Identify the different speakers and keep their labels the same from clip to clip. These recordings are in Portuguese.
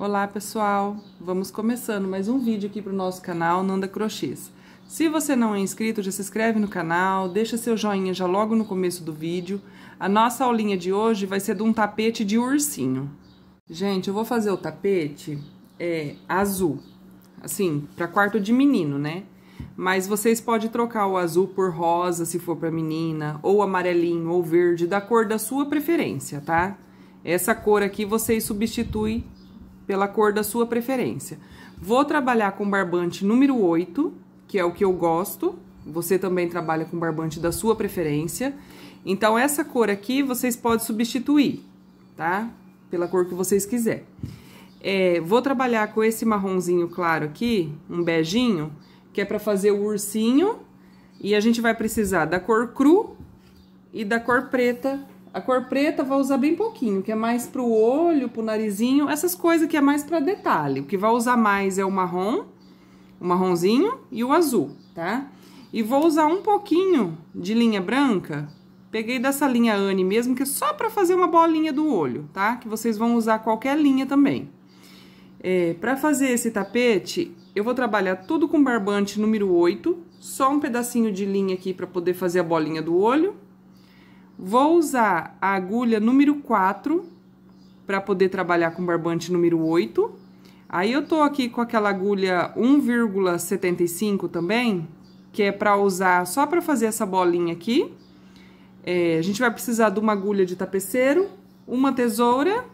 Speaker 1: Olá pessoal, vamos começando mais um vídeo aqui para o nosso canal Nanda Crochês. Se você não é inscrito, já se inscreve no canal, deixa seu joinha já logo no começo do vídeo. A nossa aulinha de hoje vai ser de um tapete de ursinho. Gente, eu vou fazer o tapete é, azul, assim, para quarto de menino, né? Mas vocês podem trocar o azul por rosa, se for para menina, ou amarelinho, ou verde, da cor da sua preferência, tá? Essa cor aqui vocês substituem pela cor da sua preferência. Vou trabalhar com barbante número 8, que é o que eu gosto. Você também trabalha com barbante da sua preferência. Então, essa cor aqui vocês podem substituir, tá? Pela cor que vocês quiserem. É, vou trabalhar com esse marronzinho claro aqui, um beijinho, que é para fazer o ursinho. E a gente vai precisar da cor cru e da cor preta a cor preta vai usar bem pouquinho, que é mais pro olho, pro narizinho, essas coisas que é mais para detalhe. O que vai usar mais é o marrom, o marronzinho e o azul, tá? E vou usar um pouquinho de linha branca. Peguei dessa linha Anne mesmo, que é só para fazer uma bolinha do olho, tá? Que vocês vão usar qualquer linha também. É, para fazer esse tapete, eu vou trabalhar tudo com barbante número 8, só um pedacinho de linha aqui para poder fazer a bolinha do olho Vou usar a agulha número 4 para poder trabalhar com barbante número 8. Aí eu tô aqui com aquela agulha 1,75 também, que é para usar só para fazer essa bolinha aqui. É, a gente vai precisar de uma agulha de tapeceiro, uma tesoura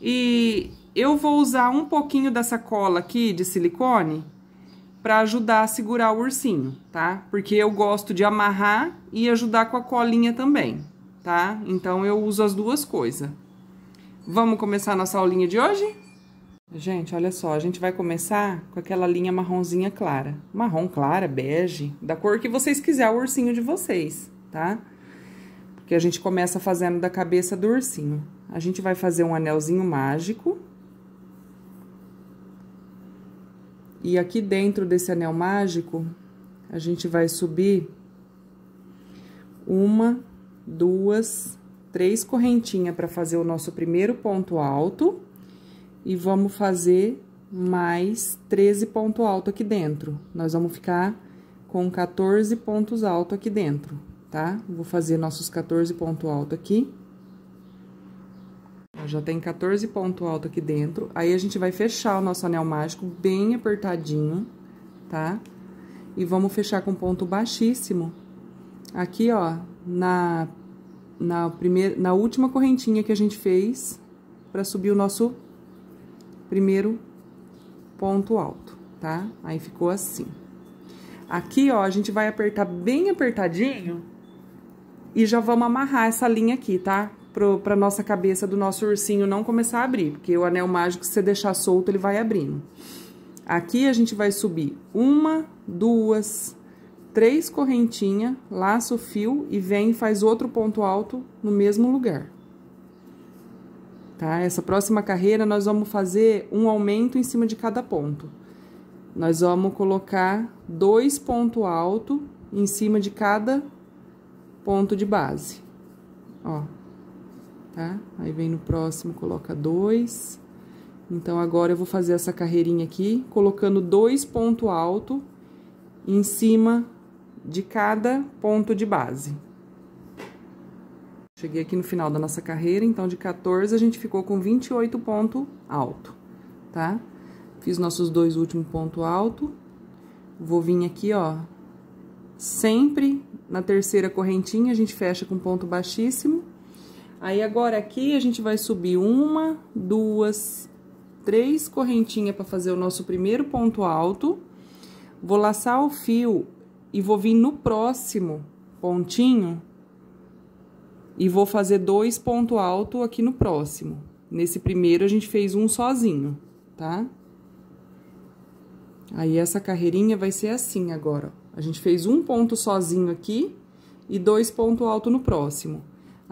Speaker 1: e eu vou usar um pouquinho dessa cola aqui de silicone para ajudar a segurar o ursinho, tá? Porque eu gosto de amarrar e ajudar com a colinha também, tá? Então eu uso as duas coisas. Vamos começar nossa aulinha de hoje? Gente, olha só, a gente vai começar com aquela linha marronzinha clara. Marrom clara, bege, da cor que vocês quiserem o ursinho de vocês, tá? Porque a gente começa fazendo da cabeça do ursinho. A gente vai fazer um anelzinho mágico E aqui dentro desse anel mágico, a gente vai subir uma, duas, três correntinhas para fazer o nosso primeiro ponto alto. E vamos fazer mais 13 ponto alto aqui dentro. Nós vamos ficar com 14 pontos alto aqui dentro, tá? Vou fazer nossos 14 ponto alto aqui já tem 14 ponto alto aqui dentro. Aí, a gente vai fechar o nosso anel mágico bem apertadinho, tá? E vamos fechar com ponto baixíssimo. Aqui, ó, na, na, primeira, na última correntinha que a gente fez para subir o nosso primeiro ponto alto, tá? Aí ficou assim. Aqui, ó, a gente vai apertar bem apertadinho e já vamos amarrar essa linha aqui, tá? para nossa cabeça do nosso ursinho não começar a abrir, porque o anel mágico, se você deixar solto, ele vai abrindo. Aqui a gente vai subir uma, duas, três correntinhas, laço o fio e vem e faz outro ponto alto no mesmo lugar. Tá? Essa próxima carreira nós vamos fazer um aumento em cima de cada ponto. Nós vamos colocar dois pontos alto em cima de cada ponto de base. Ó, tá? Aí vem no próximo, coloca dois. Então, agora eu vou fazer essa carreirinha aqui, colocando dois ponto alto em cima de cada ponto de base. Cheguei aqui no final da nossa carreira, então de 14 a gente ficou com 28 ponto alto, tá? Fiz nossos dois últimos ponto alto. Vou vir aqui, ó, sempre na terceira correntinha a gente fecha com ponto baixíssimo Aí agora aqui a gente vai subir uma, duas, três correntinhas para fazer o nosso primeiro ponto alto. Vou laçar o fio e vou vir no próximo pontinho e vou fazer dois ponto alto aqui no próximo. Nesse primeiro a gente fez um sozinho, tá? Aí essa carreirinha vai ser assim agora, ó. A gente fez um ponto sozinho aqui e dois ponto alto no próximo.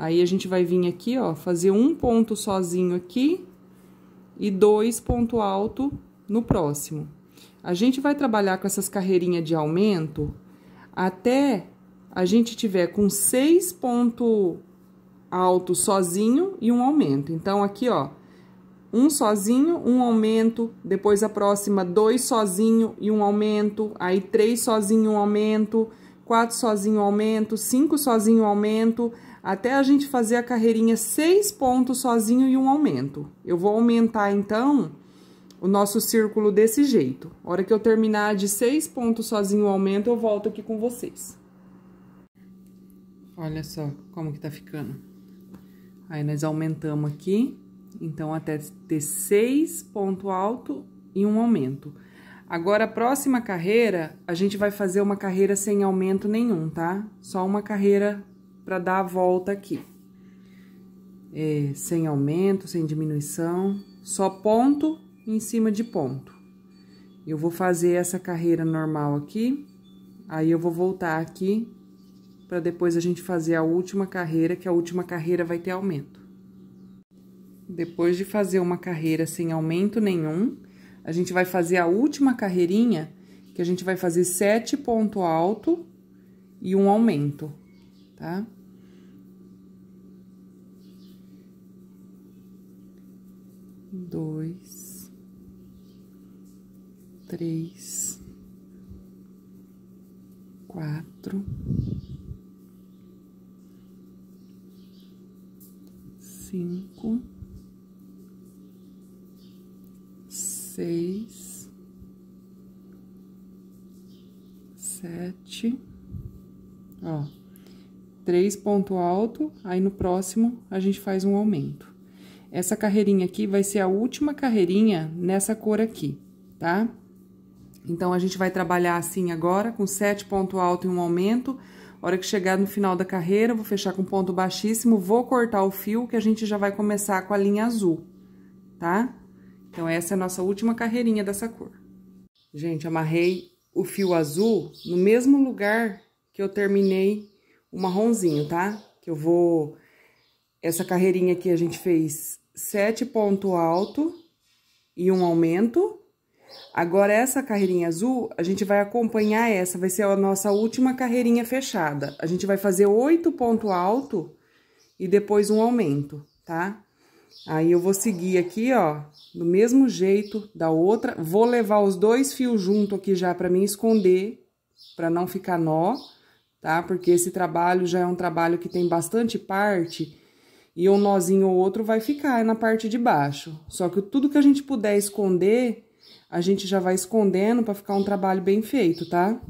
Speaker 1: Aí, a gente vai vir aqui, ó, fazer um ponto sozinho aqui e dois ponto alto no próximo. A gente vai trabalhar com essas carreirinhas de aumento até a gente tiver com seis ponto alto sozinho e um aumento. Então, aqui, ó, um sozinho, um aumento, depois a próxima, dois sozinho e um aumento, aí três sozinho, um aumento, quatro sozinho, um aumento, cinco sozinho, um aumento, até a gente fazer a carreirinha seis pontos sozinho e um aumento. Eu vou aumentar, então, o nosso círculo desse jeito. A hora que eu terminar de seis pontos sozinho o aumento, eu volto aqui com vocês. Olha só como que tá ficando. Aí, nós aumentamos aqui, então, até ter seis ponto alto e um aumento. Agora, a próxima carreira, a gente vai fazer uma carreira sem aumento nenhum, tá? Só uma carreira para dar a volta aqui. É, sem aumento, sem diminuição, só ponto em cima de ponto. Eu vou fazer essa carreira normal aqui, aí eu vou voltar aqui para depois a gente fazer a última carreira, que a última carreira vai ter aumento. Depois de fazer uma carreira sem aumento nenhum, a gente vai fazer a última carreirinha, que a gente vai fazer sete ponto alto e um aumento, tá? dois, três, quatro, cinco, seis, sete, ó, três ponto alto, aí no próximo a gente faz um aumento essa carreirinha aqui vai ser a última carreirinha nessa cor aqui, tá? Então, a gente vai trabalhar assim agora, com sete pontos alto e um aumento. A hora que chegar no final da carreira, vou fechar com ponto baixíssimo, vou cortar o fio, que a gente já vai começar com a linha azul, tá? Então, essa é a nossa última carreirinha dessa cor. Gente, amarrei o fio azul no mesmo lugar que eu terminei o marronzinho, tá? Que eu vou... Essa carreirinha aqui a gente fez sete ponto alto e um aumento. Agora, essa carreirinha azul, a gente vai acompanhar essa, vai ser a nossa última carreirinha fechada. A gente vai fazer oito ponto alto e depois um aumento, tá? Aí, eu vou seguir aqui, ó, do mesmo jeito da outra. Vou levar os dois fios junto aqui já pra mim esconder, pra não ficar nó, tá? Porque esse trabalho já é um trabalho que tem bastante parte e um nozinho ou outro vai ficar é na parte de baixo. Só que tudo que a gente puder esconder, a gente já vai escondendo para ficar um trabalho bem feito, tá?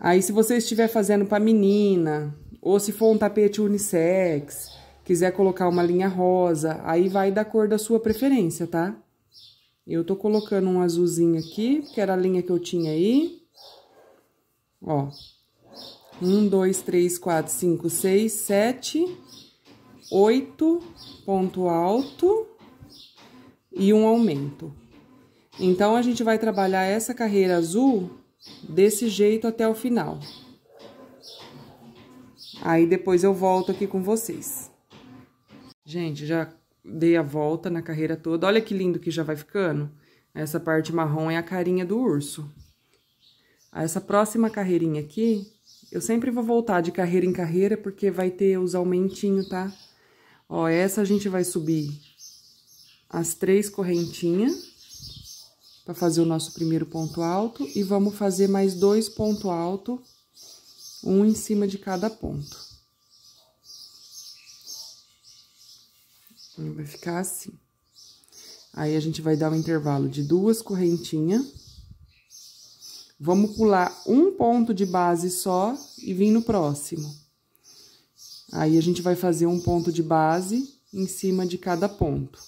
Speaker 1: Aí, se você estiver fazendo para menina, ou se for um tapete unissex, quiser colocar uma linha rosa, aí vai da cor da sua preferência, tá? Eu tô colocando um azulzinho aqui, que era a linha que eu tinha aí. Ó. Um, dois, três, quatro, cinco, seis, sete, oito ponto alto e um aumento. Então, a gente vai trabalhar essa carreira azul desse jeito até o final. Aí, depois eu volto aqui com vocês. Gente, já dei a volta na carreira toda. Olha que lindo que já vai ficando. Essa parte marrom é a carinha do urso. Essa próxima carreirinha aqui, eu sempre vou voltar de carreira em carreira, porque vai ter os aumentinhos, Tá? Ó, essa a gente vai subir as três correntinhas para fazer o nosso primeiro ponto alto e vamos fazer mais dois ponto alto, um em cima de cada ponto. Então, vai ficar assim. Aí, a gente vai dar um intervalo de duas correntinhas. Vamos pular um ponto de base só e vir no próximo. Aí, a gente vai fazer um ponto de base em cima de cada ponto.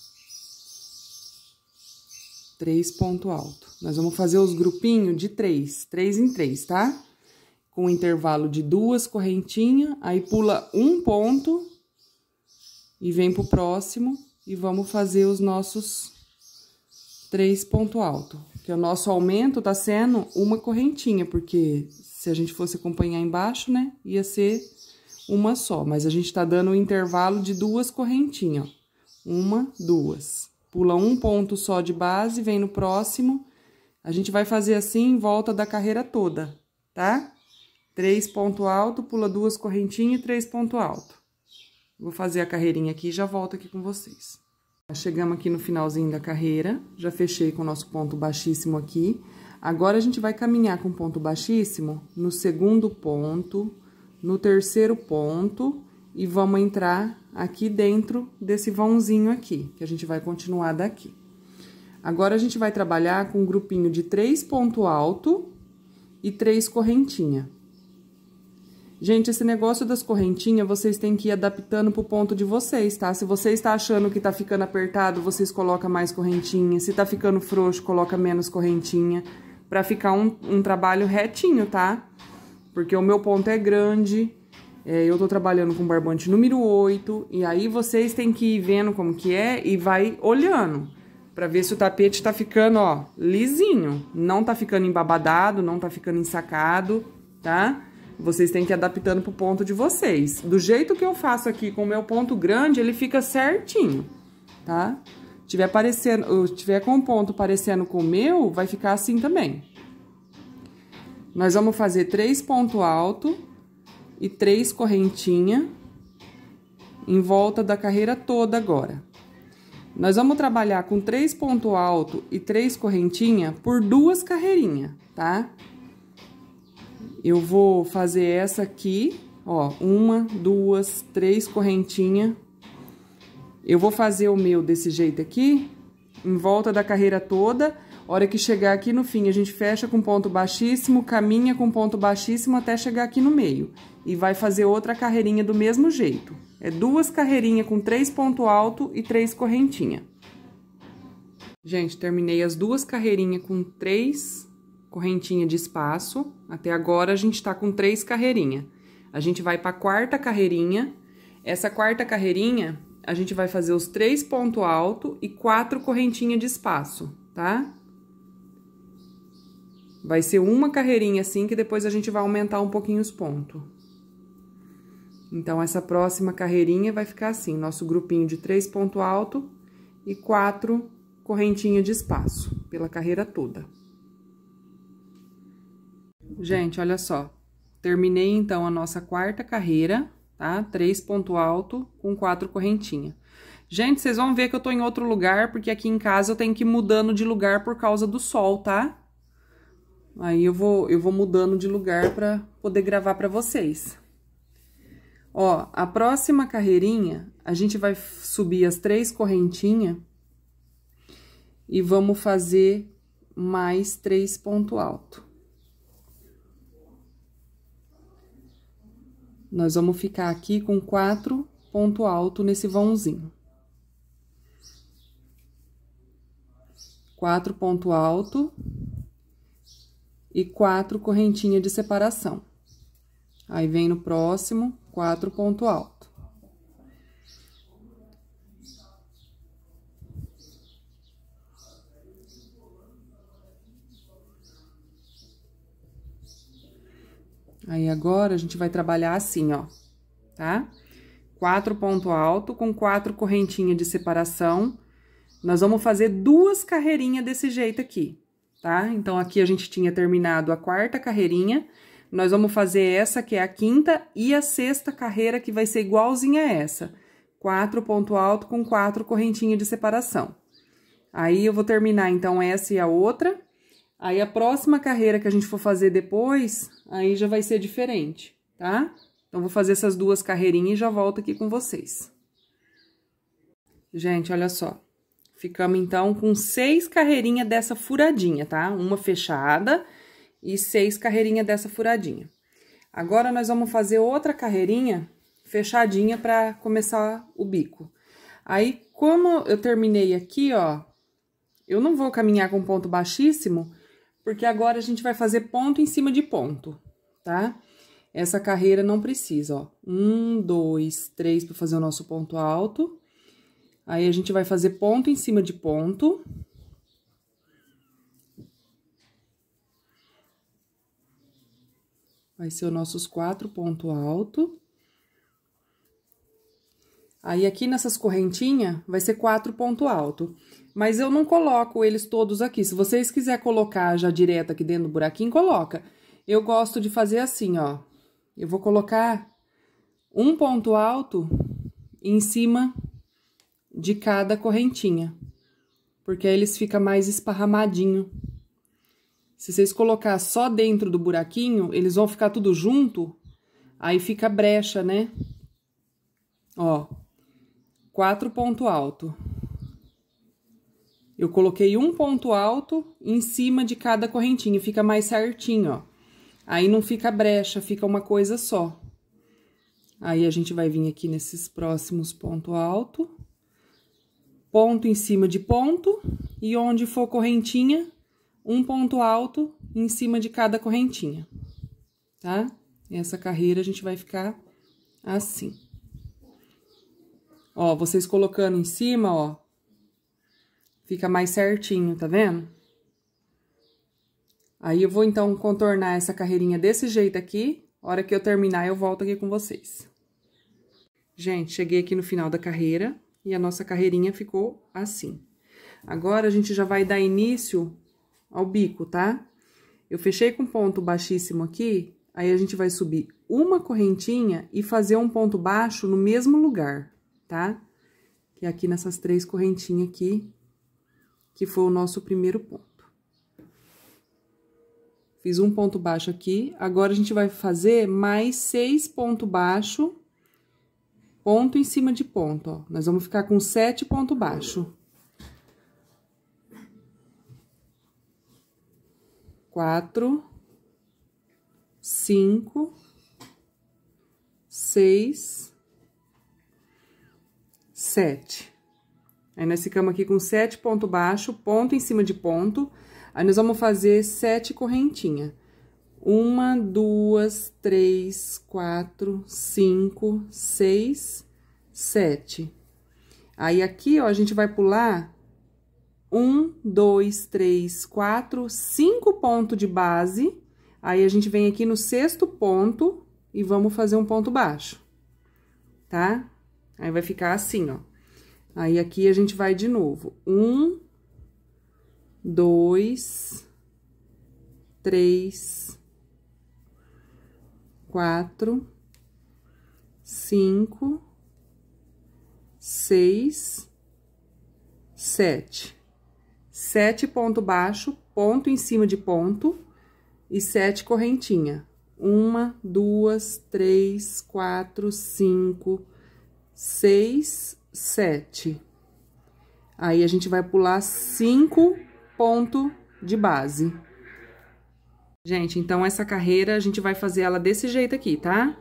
Speaker 1: Três ponto alto. Nós vamos fazer os grupinhos de três, três em três, tá? Com intervalo de duas correntinhas, aí pula um ponto e vem pro próximo e vamos fazer os nossos três ponto alto. Que o nosso aumento tá sendo uma correntinha, porque se a gente fosse acompanhar embaixo, né, ia ser uma só, mas a gente tá dando um intervalo de duas correntinhas, ó. Uma, duas. Pula um ponto só de base, vem no próximo. A gente vai fazer assim em volta da carreira toda, tá? Três ponto alto, pula duas correntinhas e três ponto alto. Vou fazer a carreirinha aqui e já volto aqui com vocês. Chegamos aqui no finalzinho da carreira, já fechei com o nosso ponto baixíssimo aqui. Agora, a gente vai caminhar com ponto baixíssimo no segundo ponto, no terceiro ponto e vamos entrar aqui dentro desse vãozinho aqui, que a gente vai continuar daqui. Agora, a gente vai trabalhar com um grupinho de três ponto alto e três correntinha. Gente, esse negócio das correntinhas, vocês têm que ir adaptando pro ponto de vocês, tá? Se você está achando que tá ficando apertado, vocês colocam mais correntinha. Se tá ficando frouxo, coloca menos correntinha. Pra ficar um, um trabalho retinho, Tá? porque o meu ponto é grande. É, eu tô trabalhando com barbante número 8, e aí vocês têm que ir vendo como que é e vai olhando para ver se o tapete tá ficando, ó, lisinho, não tá ficando embabadado, não tá ficando ensacado, tá? Vocês têm que ir adaptando pro ponto de vocês. Do jeito que eu faço aqui com o meu ponto grande, ele fica certinho, tá? Tiver parecendo, tiver com o ponto parecendo com o meu, vai ficar assim também. Nós vamos fazer três ponto alto e três correntinha em volta da carreira toda agora. Nós vamos trabalhar com três ponto alto e três correntinha por duas carreirinhas, tá? Eu vou fazer essa aqui, ó, uma, duas, três correntinha. Eu vou fazer o meu desse jeito aqui, em volta da carreira toda Hora que chegar aqui no fim, a gente fecha com ponto baixíssimo, caminha com ponto baixíssimo até chegar aqui no meio. E vai fazer outra carreirinha do mesmo jeito. É duas carreirinhas com três ponto alto e três correntinhas. Gente, terminei as duas carreirinhas com três correntinhas de espaço. Até agora, a gente tá com três carreirinhas. A gente vai pra quarta carreirinha. Essa quarta carreirinha, a gente vai fazer os três ponto alto e quatro correntinhas de espaço, tá? Vai ser uma carreirinha assim que depois a gente vai aumentar um pouquinho os pontos. Então, essa próxima carreirinha vai ficar assim, nosso grupinho de três ponto alto e quatro correntinhas de espaço, pela carreira toda. Gente, olha só, terminei então a nossa quarta carreira, tá? Três ponto alto com quatro correntinha. Gente, vocês vão ver que eu tô em outro lugar, porque aqui em casa eu tenho que ir mudando de lugar por causa do sol, tá? Aí eu vou, eu vou mudando de lugar para poder gravar para vocês. Ó, a próxima carreirinha, a gente vai subir as três correntinhas e vamos fazer mais três ponto alto. Nós vamos ficar aqui com quatro ponto alto nesse vãozinho. Quatro ponto alto, e quatro correntinha de separação. Aí, vem no próximo, quatro ponto alto. Aí, agora, a gente vai trabalhar assim, ó, tá? Quatro ponto alto com quatro correntinha de separação. Nós vamos fazer duas carreirinhas desse jeito aqui tá? Então, aqui a gente tinha terminado a quarta carreirinha, nós vamos fazer essa, que é a quinta, e a sexta carreira, que vai ser igualzinha a essa. Quatro ponto alto com quatro correntinhas de separação. Aí, eu vou terminar, então, essa e a outra. Aí, a próxima carreira que a gente for fazer depois, aí já vai ser diferente, tá? Então, vou fazer essas duas carreirinhas e já volto aqui com vocês. Gente, olha só. Ficamos então com seis carreirinhas dessa furadinha, tá? Uma fechada e seis carreirinhas dessa furadinha. Agora, nós vamos fazer outra carreirinha fechadinha para começar o bico. Aí, como eu terminei aqui, ó, eu não vou caminhar com ponto baixíssimo, porque agora a gente vai fazer ponto em cima de ponto, tá? Essa carreira não precisa, ó. Um, dois, três para fazer o nosso ponto alto. Aí, a gente vai fazer ponto em cima de ponto. Vai ser os nossos quatro ponto alto. Aí, aqui nessas correntinhas, vai ser quatro ponto alto. Mas eu não coloco eles todos aqui. Se vocês quiserem colocar já direto aqui dentro do buraquinho, coloca. Eu gosto de fazer assim, ó. Eu vou colocar um ponto alto em cima de cada correntinha, porque aí eles ficam mais esparramadinho. Se vocês colocar só dentro do buraquinho, eles vão ficar tudo junto, aí fica brecha, né? Ó, quatro ponto alto. Eu coloquei um ponto alto em cima de cada correntinha, fica mais certinho, ó. Aí não fica brecha, fica uma coisa só. Aí a gente vai vir aqui nesses próximos ponto alto ponto em cima de ponto, e onde for correntinha, um ponto alto em cima de cada correntinha, tá? Essa carreira a gente vai ficar assim. Ó, vocês colocando em cima, ó, fica mais certinho, tá vendo? Aí eu vou, então, contornar essa carreirinha desse jeito aqui. A hora que eu terminar, eu volto aqui com vocês. Gente, cheguei aqui no final da carreira e a nossa carreirinha ficou assim. Agora, a gente já vai dar início ao bico, tá? Eu fechei com ponto baixíssimo aqui, aí a gente vai subir uma correntinha e fazer um ponto baixo no mesmo lugar, tá? Que é aqui nessas três correntinhas aqui, que foi o nosso primeiro ponto. Fiz um ponto baixo aqui, agora a gente vai fazer mais seis ponto baixo ponto em cima de ponto, ó. Nós vamos ficar com sete ponto baixo. Quatro, cinco, seis, sete. Aí, nós ficamos aqui com sete ponto baixo, ponto em cima de ponto. Aí, nós vamos fazer sete correntinhas. Uma, duas, três, quatro, cinco, seis, sete. Aí, aqui, ó, a gente vai pular um, dois, três, quatro, cinco pontos de base. Aí, a gente vem aqui no sexto ponto e vamos fazer um ponto baixo, tá? Aí, vai ficar assim, ó. Aí, aqui, a gente vai de novo. Um, dois, três, quatro, cinco, seis, sete. Sete ponto baixo, ponto em cima de ponto e sete correntinha. Uma, duas, três, quatro, cinco, seis, sete. Aí, a gente vai pular cinco ponto de base. Gente, então essa carreira a gente vai fazer ela desse jeito aqui, tá?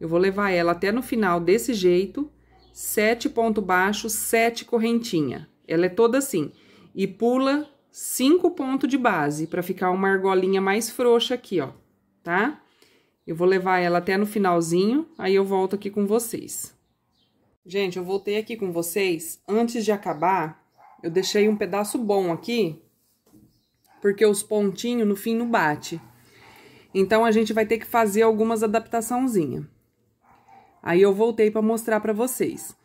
Speaker 1: Eu vou levar ela até no final desse jeito, sete ponto baixo, sete correntinha. Ela é toda assim. E pula cinco pontos de base, para ficar uma argolinha mais frouxa aqui, ó, tá? Eu vou levar ela até no finalzinho, aí eu volto aqui com vocês. Gente, eu voltei aqui com vocês. Antes de acabar, eu deixei um pedaço bom aqui porque os pontinhos no fim não bate. Então a gente vai ter que fazer algumas adaptaçãozinha. Aí eu voltei para mostrar para vocês.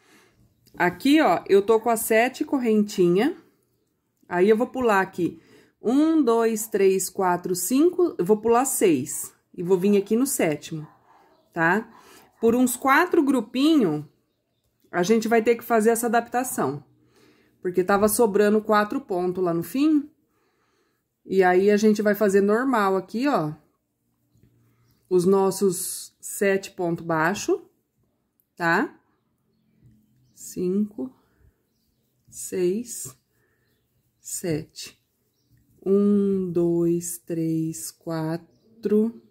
Speaker 1: Aqui, ó, eu tô com a sete correntinha. Aí eu vou pular aqui um, dois, três, quatro, cinco, eu vou pular seis. E vou vir aqui no sétimo, tá? Por uns quatro grupinhos, a gente vai ter que fazer essa adaptação. Porque tava sobrando quatro pontos lá no fim. E aí, a gente vai fazer normal aqui, ó, os nossos sete pontos baixo, tá? Cinco, seis, sete. Um, dois, três, quatro,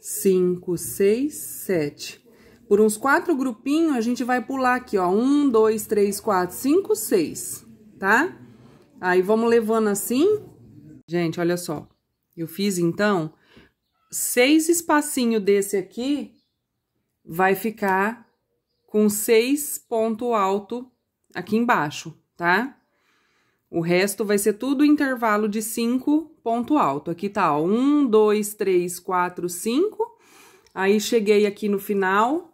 Speaker 1: cinco, seis, sete. Por uns quatro grupinhos, a gente vai pular aqui, ó. Um, dois, três, quatro, cinco, seis, tá? Aí, vamos levando assim Gente, olha só. Eu fiz, então, seis espacinho desse aqui, vai ficar com seis ponto alto aqui embaixo, tá? O resto vai ser tudo intervalo de cinco ponto alto. Aqui tá, ó, um, dois, três, quatro, cinco. Aí, cheguei aqui no final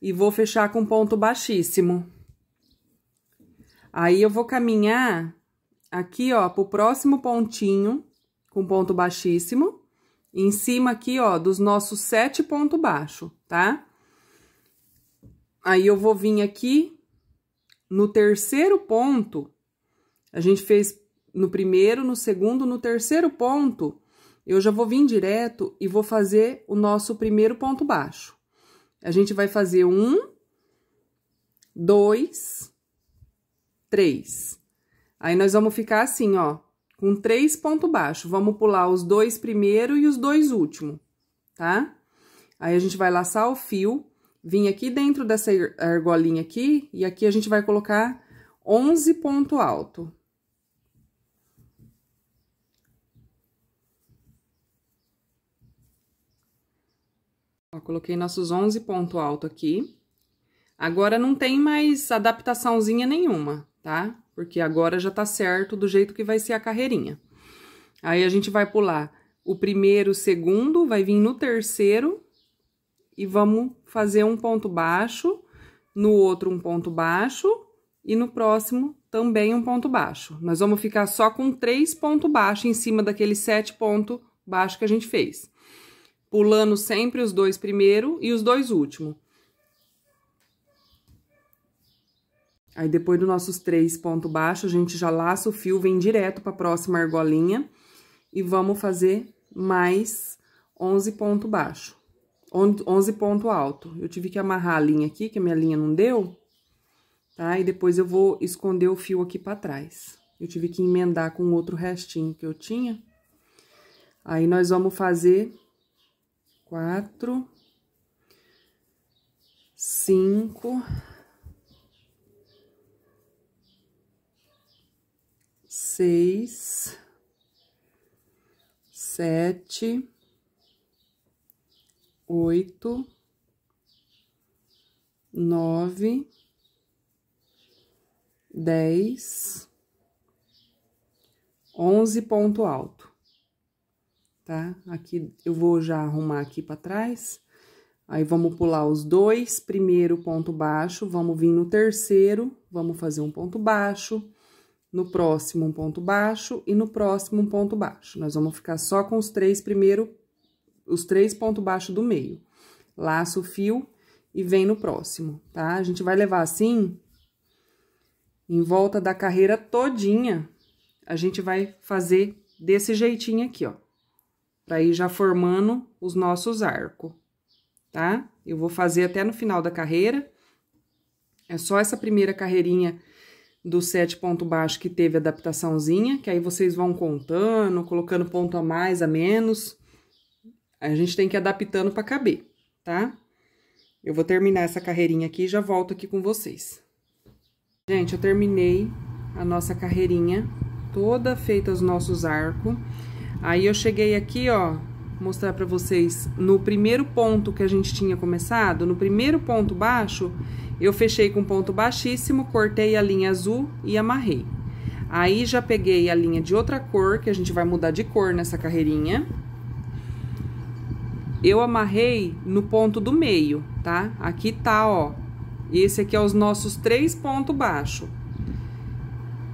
Speaker 1: e vou fechar com ponto baixíssimo. Aí, eu vou caminhar aqui, ó, pro próximo pontinho, com ponto baixíssimo, em cima aqui, ó, dos nossos sete pontos baixo, tá? Aí, eu vou vir aqui no terceiro ponto, a gente fez no primeiro, no segundo, no terceiro ponto, eu já vou vir direto e vou fazer o nosso primeiro ponto baixo. A gente vai fazer um, dois, três. Aí nós vamos ficar assim, ó, com três pontos baixos. Vamos pular os dois primeiro e os dois último, tá? Aí a gente vai laçar o fio, vim aqui dentro dessa er-, argolinha aqui, e aqui a gente vai colocar 11 ponto alto. Ó, coloquei nossos 11 ponto alto aqui. Agora não tem mais adaptaçãozinha nenhuma tá? Porque agora já tá certo do jeito que vai ser a carreirinha. Aí a gente vai pular o primeiro, o segundo, vai vir no terceiro e vamos fazer um ponto baixo, no outro um ponto baixo e no próximo também um ponto baixo. Nós vamos ficar só com três pontos baixos em cima daquele sete ponto baixo que a gente fez. Pulando sempre os dois primeiro e os dois último. Aí, depois dos nossos três pontos baixos, a gente já laça o fio, vem direto para a próxima argolinha e vamos fazer mais 11 ponto baixo, 11 ponto alto. Eu tive que amarrar a linha aqui, que a minha linha não deu, tá? E depois eu vou esconder o fio aqui para trás. Eu tive que emendar com outro restinho que eu tinha. Aí, nós vamos fazer quatro, cinco, seis, sete, oito, nove, dez, onze ponto alto, tá? Aqui eu vou já arrumar aqui para trás. Aí, vamos pular os dois, primeiro ponto baixo, vamos vir no terceiro, vamos fazer um ponto baixo, no próximo um ponto baixo e no próximo um ponto baixo. Nós vamos ficar só com os três primeiro, os três pontos baixos do meio. Laço o fio e vem no próximo, tá? A gente vai levar assim, em volta da carreira todinha, a gente vai fazer desse jeitinho aqui, ó. Pra ir já formando os nossos arcos, tá? Eu vou fazer até no final da carreira. É só essa primeira carreirinha do sete ponto baixo que teve adaptaçãozinha, que aí vocês vão contando, colocando ponto a mais, a menos. A gente tem que ir adaptando para caber, tá? Eu vou terminar essa carreirinha aqui e já volto aqui com vocês. Gente, eu terminei a nossa carreirinha toda feita os nossos arcos. Aí eu cheguei aqui, ó, mostrar para vocês no primeiro ponto que a gente tinha começado, no primeiro ponto baixo, eu fechei com ponto baixíssimo, cortei a linha azul e amarrei. Aí já peguei a linha de outra cor, que a gente vai mudar de cor nessa carreirinha. Eu amarrei no ponto do meio, tá? Aqui tá, ó. Esse aqui é os nossos três pontos baixos.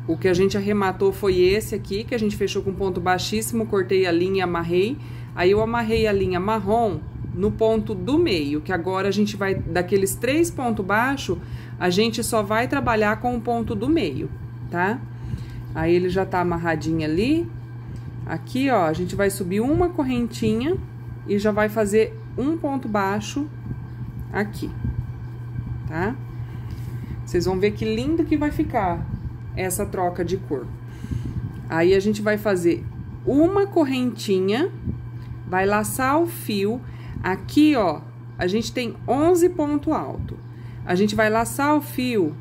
Speaker 1: O que a gente arrematou foi esse aqui, que a gente fechou com ponto baixíssimo, cortei a linha e amarrei. Aí eu amarrei a linha marrom no ponto do meio, que agora a gente vai, daqueles três pontos baixos, a gente só vai trabalhar com o ponto do meio, tá? Aí ele já tá amarradinho ali. Aqui, ó, a gente vai subir uma correntinha e já vai fazer um ponto baixo aqui, tá? Vocês vão ver que lindo que vai ficar essa troca de cor. Aí a gente vai fazer uma correntinha, vai laçar o fio Aqui, ó, a gente tem 11 ponto alto. A gente vai laçar o fio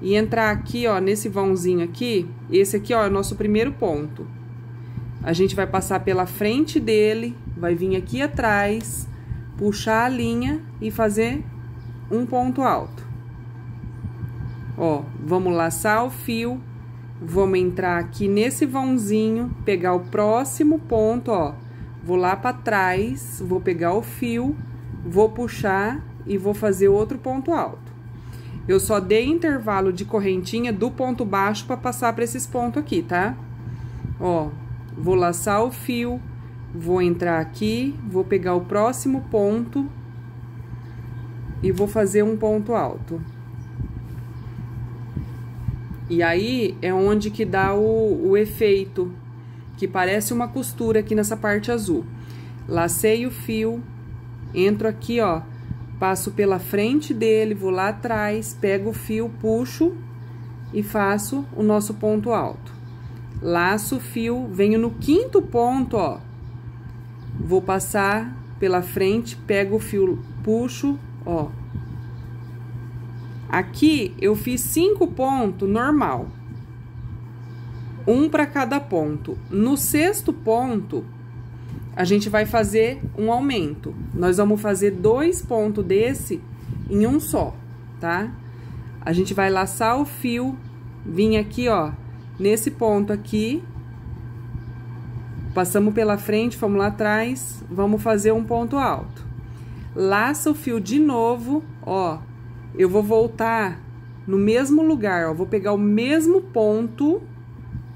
Speaker 1: e entrar aqui, ó, nesse vãozinho aqui. Esse aqui, ó, é o nosso primeiro ponto. A gente vai passar pela frente dele, vai vir aqui atrás, puxar a linha e fazer um ponto alto. Ó, vamos laçar o fio, vamos entrar aqui nesse vãozinho, pegar o próximo ponto, ó, Vou lá para trás, vou pegar o fio, vou puxar e vou fazer outro ponto alto. Eu só dei intervalo de correntinha do ponto baixo para passar para esses pontos aqui, tá? Ó, vou laçar o fio, vou entrar aqui, vou pegar o próximo ponto e vou fazer um ponto alto. E aí é onde que dá o, o efeito que parece uma costura aqui nessa parte azul. Lacei o fio, entro aqui, ó, passo pela frente dele, vou lá atrás, pego o fio, puxo e faço o nosso ponto alto. Laço o fio, venho no quinto ponto, ó, vou passar pela frente, pego o fio, puxo, ó. Aqui eu fiz cinco pontos normal, um para cada ponto. No sexto ponto, a gente vai fazer um aumento. Nós vamos fazer dois pontos desse em um só, tá? A gente vai laçar o fio, vim aqui, ó, nesse ponto aqui, passamos pela frente, fomos lá atrás, vamos fazer um ponto alto. Laça o fio de novo, ó, eu vou voltar no mesmo lugar, ó, vou pegar o mesmo ponto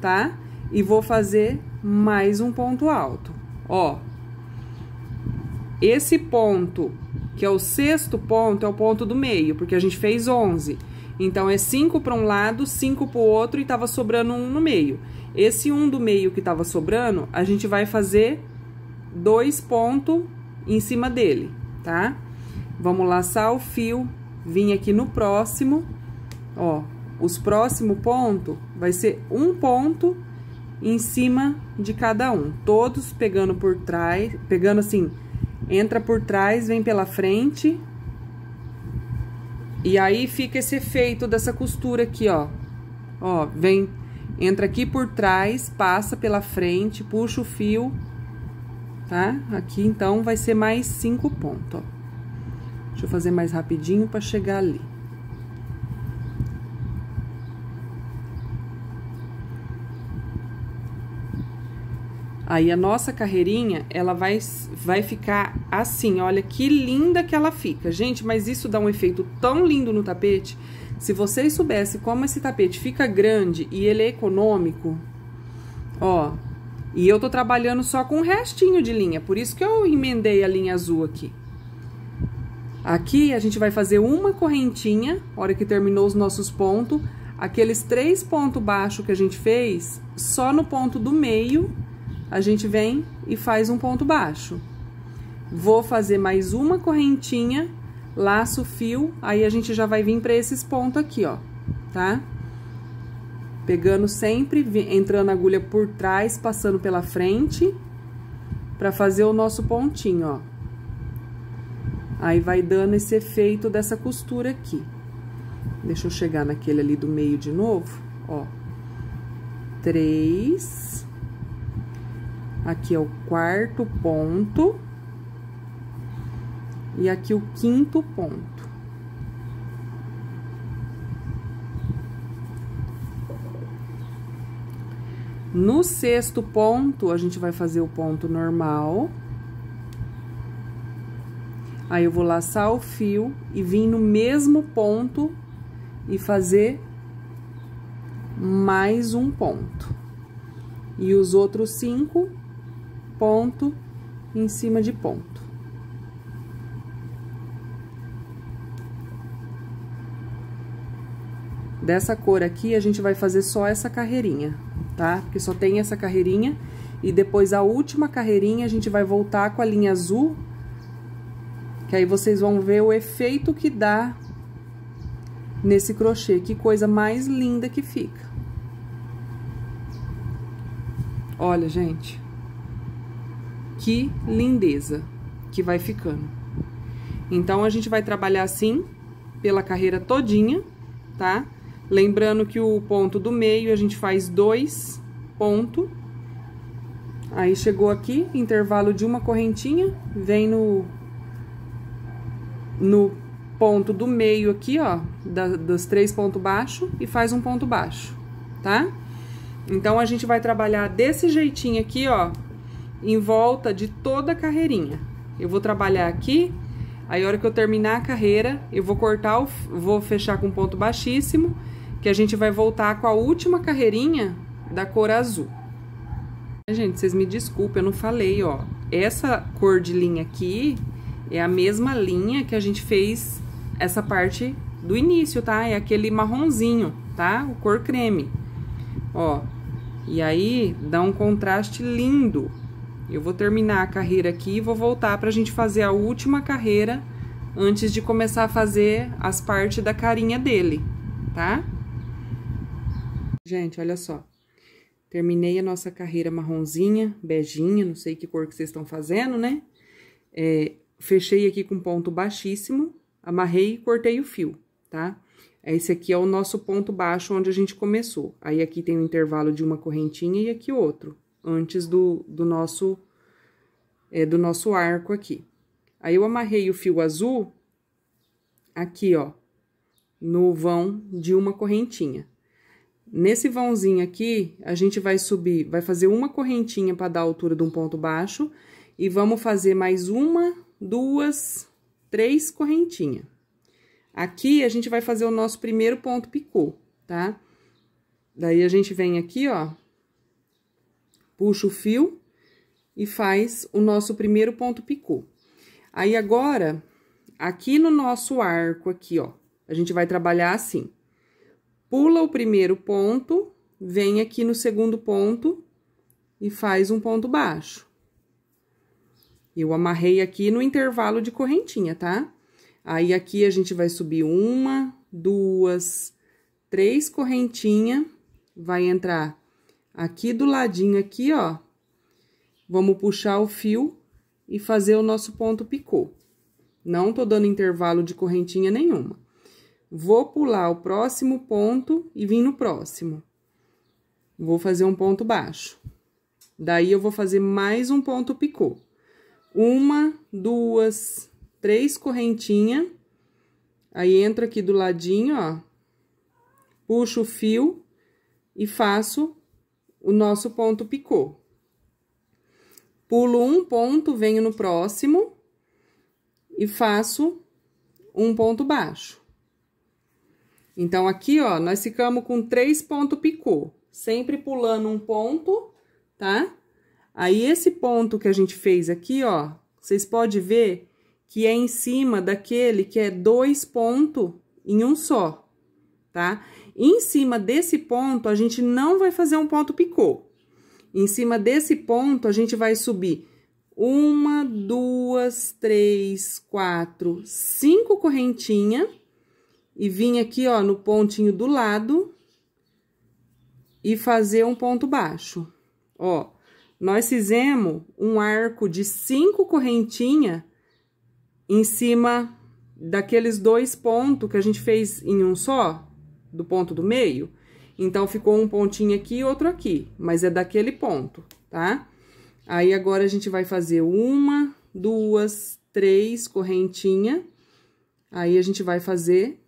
Speaker 1: tá? E vou fazer mais um ponto alto. Ó, esse ponto, que é o sexto ponto, é o ponto do meio, porque a gente fez 11. Então, é 5 para um lado, 5 para o outro e tava sobrando um no meio. Esse um do meio que tava sobrando, a gente vai fazer dois pontos em cima dele, tá? Vamos laçar o fio, vim aqui no próximo, ó, os próximo ponto Vai ser um ponto em cima de cada um, todos pegando por trás, pegando assim, entra por trás, vem pela frente. E aí fica esse efeito dessa costura aqui, ó. Ó, vem, entra aqui por trás, passa pela frente, puxa o fio, tá? Aqui então vai ser mais cinco pontos, ó. Deixa eu fazer mais rapidinho para chegar ali. Aí a nossa carreirinha, ela vai, vai ficar assim, olha que linda que ela fica. Gente, mas isso dá um efeito tão lindo no tapete. Se vocês soubessem como esse tapete fica grande e ele é econômico, ó. E eu tô trabalhando só com um restinho de linha, por isso que eu emendei a linha azul aqui. Aqui a gente vai fazer uma correntinha, hora que terminou os nossos pontos, aqueles três pontos baixos que a gente fez, só no ponto do meio a gente vem e faz um ponto baixo. Vou fazer mais uma correntinha, laço fio, aí a gente já vai vir para esses pontos aqui, ó, tá? Pegando sempre, entrando a agulha por trás, passando pela frente, para fazer o nosso pontinho, ó. Aí vai dando esse efeito dessa costura aqui. Deixa eu chegar naquele ali do meio de novo, ó. Três... Aqui é o quarto ponto. E aqui o quinto ponto. No sexto ponto, a gente vai fazer o ponto normal. Aí, eu vou laçar o fio e vir no mesmo ponto e fazer mais um ponto. E os outros cinco, ponto em cima de ponto. Dessa cor aqui, a gente vai fazer só essa carreirinha, tá? Porque só tem essa carreirinha. E depois, a última carreirinha, a gente vai voltar com a linha azul. Que aí, vocês vão ver o efeito que dá nesse crochê. Que coisa mais linda que fica. Olha, gente. Que lindeza que vai ficando. Então, a gente vai trabalhar assim pela carreira todinha, tá? Lembrando que o ponto do meio a gente faz dois ponto. Aí, chegou aqui, intervalo de uma correntinha, vem no, no ponto do meio aqui, ó, da, dos três pontos baixo e faz um ponto baixo, tá? Então, a gente vai trabalhar desse jeitinho aqui, ó, em volta de toda a carreirinha. Eu vou trabalhar aqui, aí a hora que eu terminar a carreira, eu vou cortar, o, vou fechar com ponto baixíssimo, que a gente vai voltar com a última carreirinha da cor azul. Gente, vocês me desculpem, eu não falei, ó. Essa cor de linha aqui é a mesma linha que a gente fez essa parte do início, tá? É aquele marronzinho, tá? O cor creme. Ó, e aí dá um contraste lindo. Eu vou terminar a carreira aqui e vou voltar para a gente fazer a última carreira antes de começar a fazer as partes da carinha dele, tá? Gente, olha só. Terminei a nossa carreira marronzinha, beijinha, não sei que cor que vocês estão fazendo, né? É, fechei aqui com ponto baixíssimo, amarrei e cortei o fio, tá? É, esse aqui é o nosso ponto baixo onde a gente começou. Aí, aqui tem um intervalo de uma correntinha e aqui outro, antes do, do nosso é, do nosso arco aqui. Aí eu amarrei o fio azul aqui, ó, no vão de uma correntinha. Nesse vãozinho aqui, a gente vai subir, vai fazer uma correntinha para dar a altura de um ponto baixo e vamos fazer mais uma, duas, três correntinhas. Aqui a gente vai fazer o nosso primeiro ponto picô, tá? Daí a gente vem aqui, ó, puxa o fio e faz o nosso primeiro ponto picô. Aí, agora, aqui no nosso arco aqui, ó, a gente vai trabalhar assim. Pula o primeiro ponto, vem aqui no segundo ponto e faz um ponto baixo. Eu amarrei aqui no intervalo de correntinha, tá? Aí, aqui a gente vai subir uma, duas, três correntinha, vai entrar Aqui do ladinho aqui, ó, vamos puxar o fio e fazer o nosso ponto picô. Não tô dando intervalo de correntinha nenhuma. Vou pular o próximo ponto e vim no próximo. Vou fazer um ponto baixo. Daí, eu vou fazer mais um ponto picô. Uma, duas, três correntinha. Aí, entro aqui do ladinho, ó. Puxo o fio e faço o nosso ponto picô. Pulo um ponto, venho no próximo e faço um ponto baixo. Então, aqui, ó, nós ficamos com três pontos picô, sempre pulando um ponto, tá? Aí, esse ponto que a gente fez aqui, ó, vocês podem ver que é em cima daquele que é dois pontos em um só, tá? Em cima desse ponto, a gente não vai fazer um ponto picô. Em cima desse ponto, a gente vai subir uma, duas, três, quatro, cinco correntinhas e vim aqui, ó, no pontinho do lado e fazer um ponto baixo. Ó, nós fizemos um arco de cinco correntinhas em cima daqueles dois pontos que a gente fez em um só, do ponto do meio. Então, ficou um pontinho aqui e outro aqui, mas é daquele ponto, tá? Aí, agora, a gente vai fazer uma, duas, três correntinha. Aí, a gente vai fazer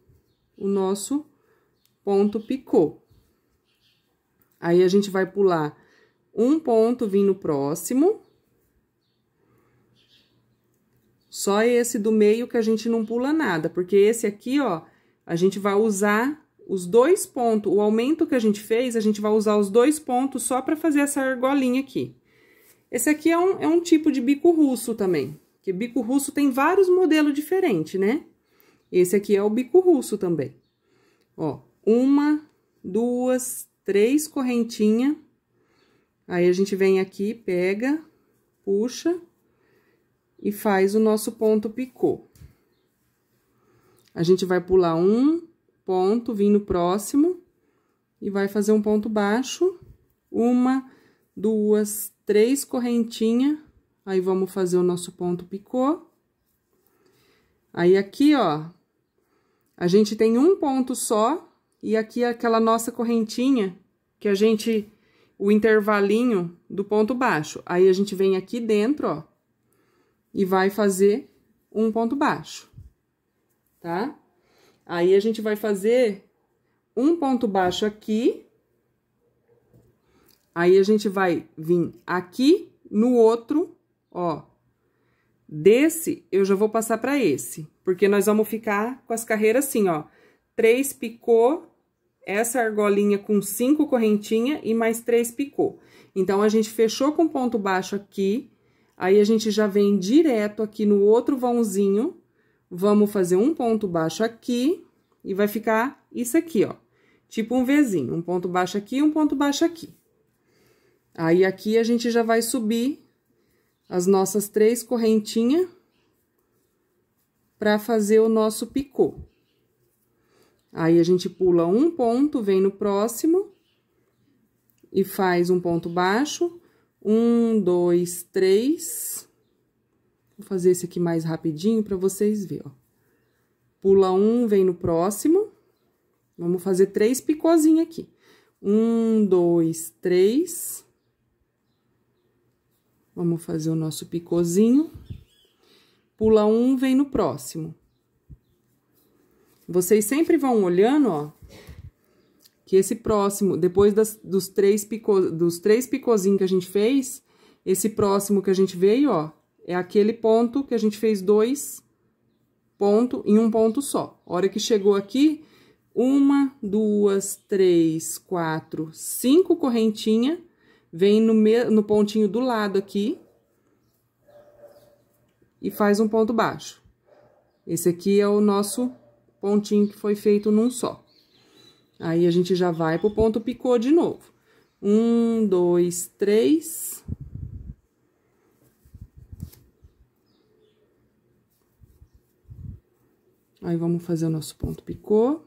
Speaker 1: o nosso ponto picô. Aí, a gente vai pular um ponto, vim no próximo. Só esse do meio que a gente não pula nada, porque esse aqui, ó, a gente vai usar os dois pontos, o aumento que a gente fez, a gente vai usar os dois pontos só para fazer essa argolinha aqui. Esse aqui é um, é um tipo de bico russo também, que bico russo tem vários modelos diferentes, né? Esse aqui é o bico russo também. Ó, uma, duas, três correntinha. Aí, a gente vem aqui, pega, puxa e faz o nosso ponto picô. A gente vai pular um, ponto, vim no próximo e vai fazer um ponto baixo, uma, duas, três correntinhas, aí vamos fazer o nosso ponto picô. Aí aqui, ó, a gente tem um ponto só e aqui é aquela nossa correntinha que a gente o intervalinho do ponto baixo. Aí a gente vem aqui dentro, ó, e vai fazer um ponto baixo, tá? Aí a gente vai fazer um ponto baixo aqui. Aí a gente vai vir aqui no outro, ó. Desse eu já vou passar para esse, porque nós vamos ficar com as carreiras assim, ó. Três picô, essa argolinha com cinco correntinha e mais três picô. Então, a gente fechou com ponto baixo aqui, aí a gente já vem direto aqui no outro vãozinho, Vamos fazer um ponto baixo aqui e vai ficar isso aqui, ó. Tipo um Vzinho, um ponto baixo aqui um ponto baixo aqui. Aí, aqui a gente já vai subir as nossas três correntinhas para fazer o nosso picô. Aí, a gente pula um ponto, vem no próximo e faz um ponto baixo. Um, dois, três, Vou fazer esse aqui mais rapidinho para vocês verem, ó. Pula um, vem no próximo. Vamos fazer três picôzinhos aqui. Um, dois, três. Vamos fazer o nosso picôzinho. Pula um, vem no próximo. Vocês sempre vão olhando, ó, que esse próximo, depois das, dos três dos três picôzinhos que a gente fez, esse próximo que a gente veio, ó, é aquele ponto que a gente fez dois pontos em um ponto só. A hora que chegou aqui, uma, duas, três, quatro, cinco correntinha, vem no, me, no pontinho do lado aqui e faz um ponto baixo. Esse aqui é o nosso pontinho que foi feito num só. Aí, a gente já vai pro ponto picô de novo. Um, dois, três, Aí, vamos fazer o nosso ponto picô.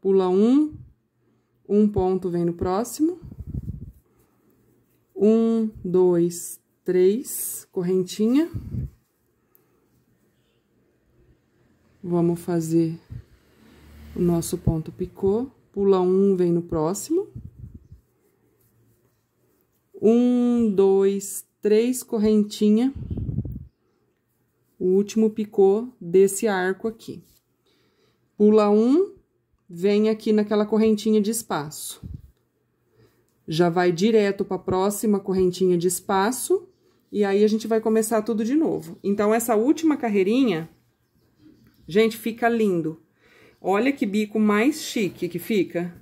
Speaker 1: Pula um. Um ponto vem no próximo. Um, dois, três, correntinha. Vamos fazer o nosso ponto picô. Pula um, vem no próximo. Um, dois, três, correntinha. O último picô desse arco aqui. Pula um, vem aqui naquela correntinha de espaço. Já vai direto para a próxima correntinha de espaço, e aí a gente vai começar tudo de novo. Então, essa última carreirinha, gente, fica lindo. Olha que bico mais chique que fica.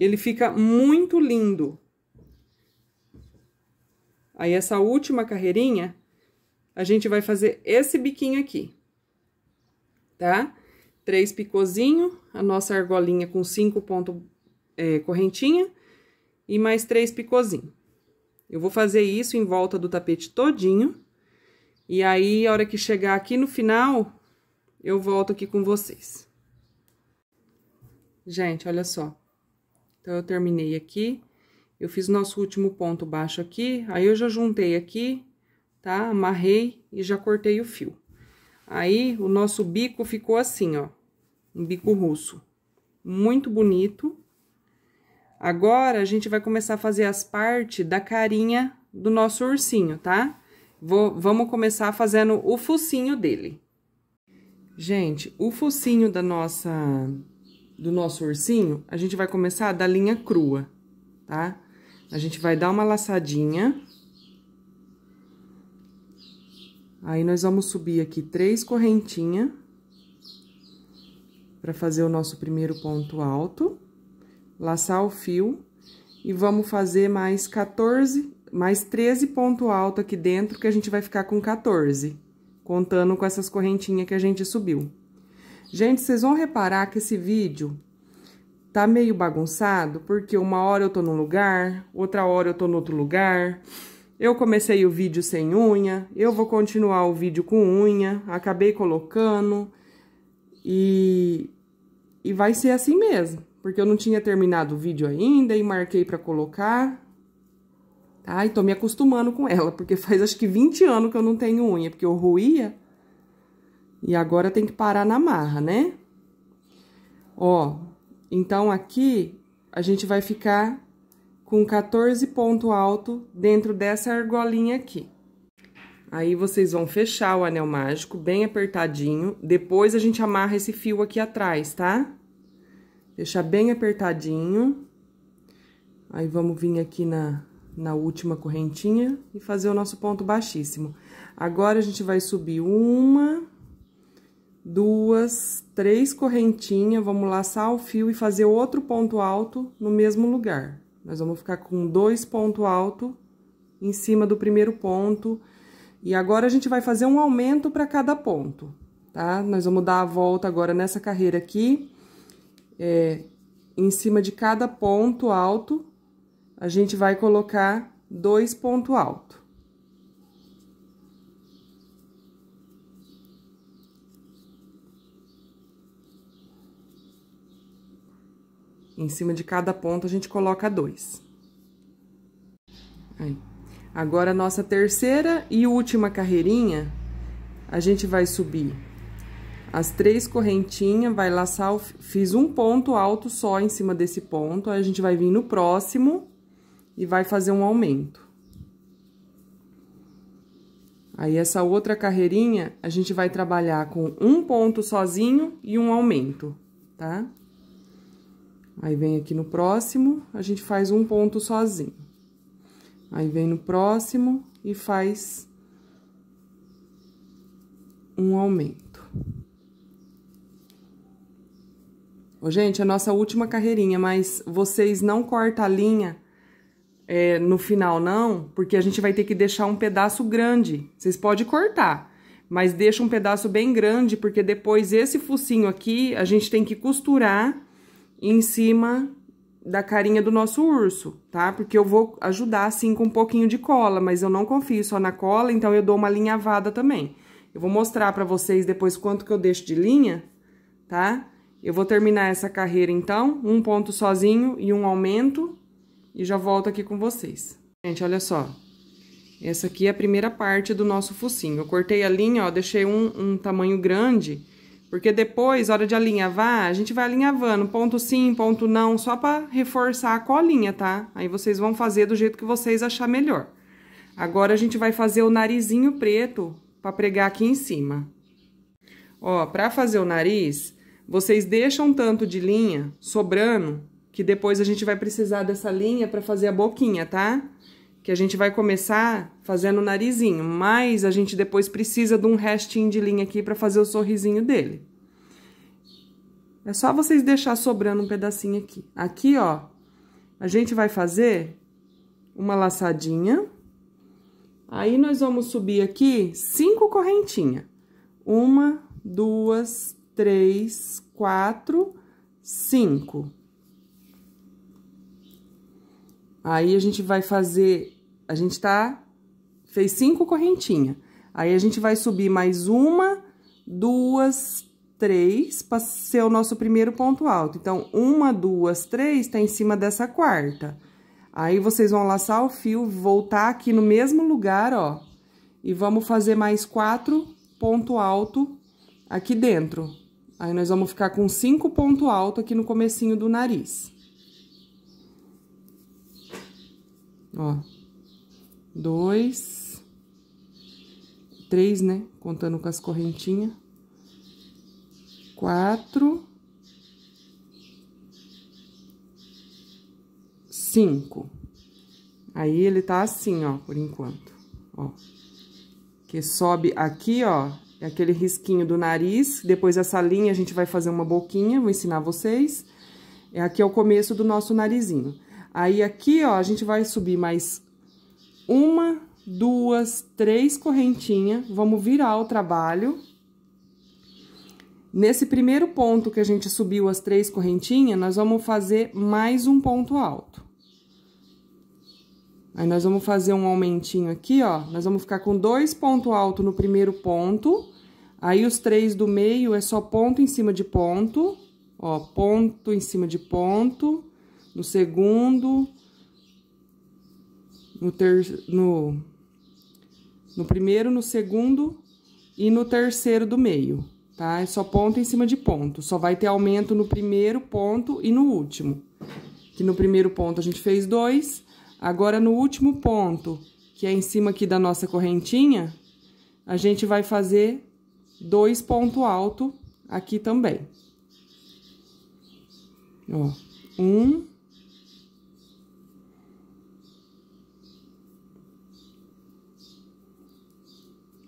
Speaker 1: Ele fica muito lindo. Aí, essa última carreirinha, a gente vai fazer esse biquinho aqui, tá? três picozinho, a nossa argolinha com cinco pontos é, correntinha e mais três picozinho. Eu vou fazer isso em volta do tapete todinho, e aí, a hora que chegar aqui no final, eu volto aqui com vocês. Gente, olha só. Então, eu terminei aqui, eu fiz nosso último ponto baixo aqui, aí eu já juntei aqui, tá? Amarrei e já cortei o fio. Aí, o nosso bico ficou assim, ó um bico russo. Muito bonito. Agora, a gente vai começar a fazer as partes da carinha do nosso ursinho, tá? Vou, vamos começar fazendo o focinho dele. Gente, o focinho da nossa, do nosso ursinho, a gente vai começar da linha crua, tá? A gente vai dar uma laçadinha. Aí, nós vamos subir aqui três correntinhas para fazer o nosso primeiro ponto alto, laçar o fio e vamos fazer mais 14, mais 13 ponto alto aqui dentro, que a gente vai ficar com 14, contando com essas correntinhas que a gente subiu. Gente, vocês vão reparar que esse vídeo tá meio bagunçado, porque uma hora eu tô num lugar, outra hora eu tô no outro lugar. Eu comecei o vídeo sem unha, eu vou continuar o vídeo com unha, acabei colocando. E e vai ser assim mesmo, porque eu não tinha terminado o vídeo ainda e marquei para colocar. Ai, tá? tô me acostumando com ela, porque faz acho que 20 anos que eu não tenho unha, porque eu ruía. E agora tem que parar na marra, né? Ó, então aqui a gente vai ficar com 14 ponto alto dentro dessa argolinha aqui. Aí vocês vão fechar o anel mágico bem apertadinho. Depois a gente amarra esse fio aqui atrás, tá? Deixar bem apertadinho. Aí vamos vir aqui na, na última correntinha e fazer o nosso ponto baixíssimo. Agora a gente vai subir uma, duas, três correntinhas, vamos laçar o fio e fazer outro ponto alto no mesmo lugar. Nós vamos ficar com dois pontos altos em cima do primeiro ponto e agora a gente vai fazer um aumento para cada ponto, tá? Nós vamos dar a volta agora nessa carreira aqui, é, em cima de cada ponto alto, a gente vai colocar dois ponto alto. Em cima de cada ponto, a gente coloca dois. Aí. Agora, nossa terceira e última carreirinha, a gente vai subir as três correntinhas, vai laçar, o, fiz um ponto alto só em cima desse ponto, aí a gente vai vir no próximo e vai fazer um aumento. Aí, essa outra carreirinha, a gente vai trabalhar com um ponto sozinho e um aumento, tá? Aí, vem aqui no próximo, a gente faz um ponto sozinho. Aí vem no próximo e faz um aumento. Ô, gente, a nossa última carreirinha, mas vocês não cortam a linha é, no final, não, porque a gente vai ter que deixar um pedaço grande. Vocês podem cortar, mas deixa um pedaço bem grande, porque depois esse focinho aqui, a gente tem que costurar em cima da carinha do nosso urso, tá? Porque eu vou ajudar, assim, com um pouquinho de cola, mas eu não confio só na cola, então eu dou uma linhavada também. Eu vou mostrar para vocês depois quanto que eu deixo de linha, tá? Eu vou terminar essa carreira, então, um ponto sozinho e um aumento, e já volto aqui com vocês. Gente, olha só. Essa aqui é a primeira parte do nosso focinho. Eu cortei a linha, ó, deixei um, um tamanho grande porque depois, hora de alinhavar, a gente vai alinhavando ponto sim, ponto não, só para reforçar a colinha, tá? Aí vocês vão fazer do jeito que vocês achar melhor. Agora, a gente vai fazer o narizinho preto para pregar aqui em cima. Ó, para fazer o nariz, vocês deixam um tanto de linha sobrando, que depois a gente vai precisar dessa linha para fazer a boquinha, tá? Tá? que a gente vai começar fazendo o narizinho, mas a gente depois precisa de um restinho de linha aqui para fazer o sorrisinho dele. É só vocês deixar sobrando um pedacinho aqui. Aqui, ó, a gente vai fazer uma laçadinha. Aí, nós vamos subir aqui cinco correntinhas. Uma, duas, três, quatro, cinco. Aí, a gente vai fazer a gente tá... Fez cinco correntinhas. Aí, a gente vai subir mais uma, duas, três, para ser o nosso primeiro ponto alto. Então, uma, duas, três, tá em cima dessa quarta. Aí, vocês vão laçar o fio, voltar aqui no mesmo lugar, ó. E vamos fazer mais quatro ponto alto aqui dentro. Aí, nós vamos ficar com cinco ponto alto aqui no comecinho do nariz. Ó dois, três, né? Contando com as correntinhas. Quatro. Cinco. Aí, ele tá assim, ó, por enquanto, ó. Que sobe aqui, ó, é aquele risquinho do nariz. Depois, essa linha, a gente vai fazer uma boquinha, vou ensinar vocês. É aqui é o começo do nosso narizinho. Aí, aqui, ó, a gente vai subir mais uma, duas, três correntinhas, vamos virar o trabalho. Nesse primeiro ponto que a gente subiu as três correntinhas, nós vamos fazer mais um ponto alto. Aí, nós vamos fazer um aumentinho aqui, ó. Nós vamos ficar com dois pontos altos no primeiro ponto. Aí, os três do meio é só ponto em cima de ponto. Ó, ponto em cima de ponto. No segundo, no, ter, no, no primeiro, no segundo e no terceiro do meio, tá? É só ponto em cima de ponto. Só vai ter aumento no primeiro ponto e no último. Que no primeiro ponto a gente fez dois. Agora, no último ponto, que é em cima aqui da nossa correntinha, a gente vai fazer dois ponto alto aqui também. Ó, um,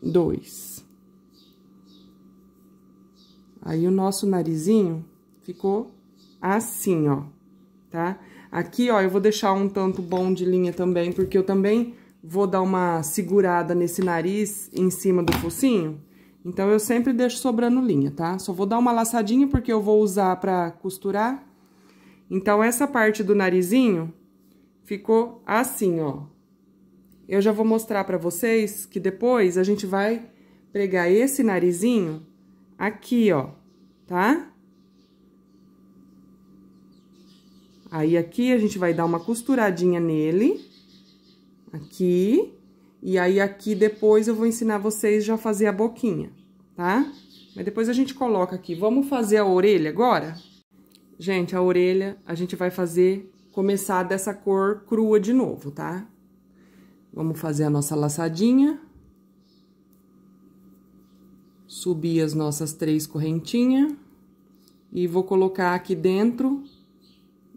Speaker 1: dois. Aí o nosso narizinho ficou assim, ó, tá? Aqui, ó, eu vou deixar um tanto bom de linha também, porque eu também vou dar uma segurada nesse nariz em cima do focinho. Então, eu sempre deixo sobrando linha, tá? Só vou dar uma laçadinha porque eu vou usar pra costurar. Então, essa parte do narizinho ficou assim, ó. Eu já vou mostrar para vocês que depois a gente vai pregar esse narizinho aqui, ó, tá? Aí, aqui, a gente vai dar uma costuradinha nele, aqui, e aí aqui depois eu vou ensinar vocês já a fazer a boquinha, tá? Mas depois a gente coloca aqui. Vamos fazer a orelha agora? Gente, a orelha a gente vai fazer começar dessa cor crua de novo, tá? Vamos fazer a nossa laçadinha. Subir as nossas três correntinhas. E vou colocar aqui dentro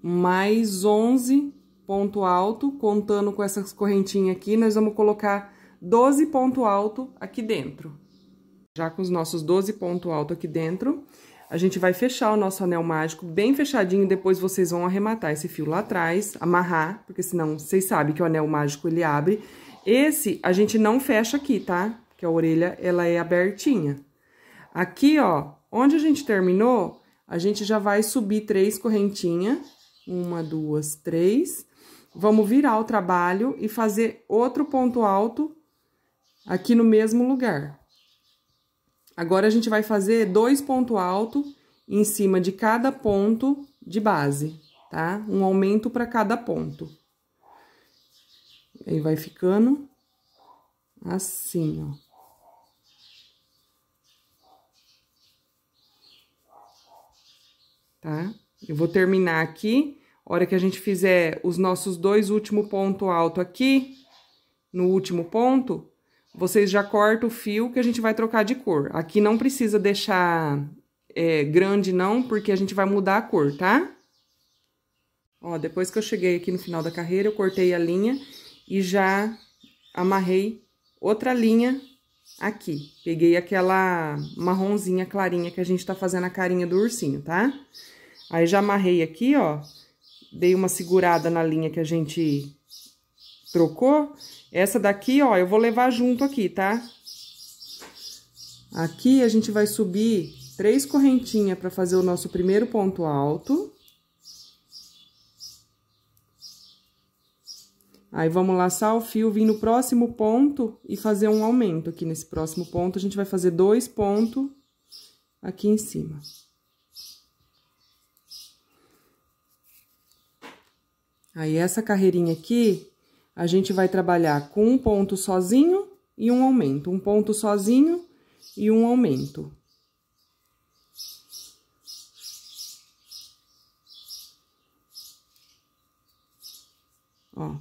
Speaker 1: mais 11 ponto alto, contando com essas correntinhas aqui, nós vamos colocar 12 ponto alto aqui dentro. Já com os nossos 12 ponto alto aqui dentro. A gente vai fechar o nosso anel mágico bem fechadinho, depois vocês vão arrematar esse fio lá atrás, amarrar, porque senão vocês sabem que o anel mágico ele abre. Esse a gente não fecha aqui, tá? Que a orelha, ela é abertinha. Aqui, ó, onde a gente terminou, a gente já vai subir três correntinhas. Uma, duas, três. Vamos virar o trabalho e fazer outro ponto alto aqui no mesmo lugar. Agora, a gente vai fazer dois pontos altos em cima de cada ponto de base, tá? Um aumento para cada ponto. Aí, vai ficando assim, ó. Tá? Eu vou terminar aqui. A hora que a gente fizer os nossos dois últimos pontos alto aqui, no último ponto, vocês já cortam o fio que a gente vai trocar de cor. Aqui não precisa deixar é, grande não, porque a gente vai mudar a cor, tá? Ó, depois que eu cheguei aqui no final da carreira, eu cortei a linha e já amarrei outra linha aqui. Peguei aquela marronzinha clarinha que a gente tá fazendo a carinha do ursinho, tá? Aí já amarrei aqui, ó, dei uma segurada na linha que a gente trocou essa daqui, ó, eu vou levar junto aqui, tá? Aqui a gente vai subir três correntinhas para fazer o nosso primeiro ponto alto. Aí, vamos laçar o fio, vir no próximo ponto e fazer um aumento aqui nesse próximo ponto. A gente vai fazer dois pontos aqui em cima. Aí, essa carreirinha aqui, a gente vai trabalhar com um ponto sozinho e um aumento, um ponto sozinho e um aumento. Ó,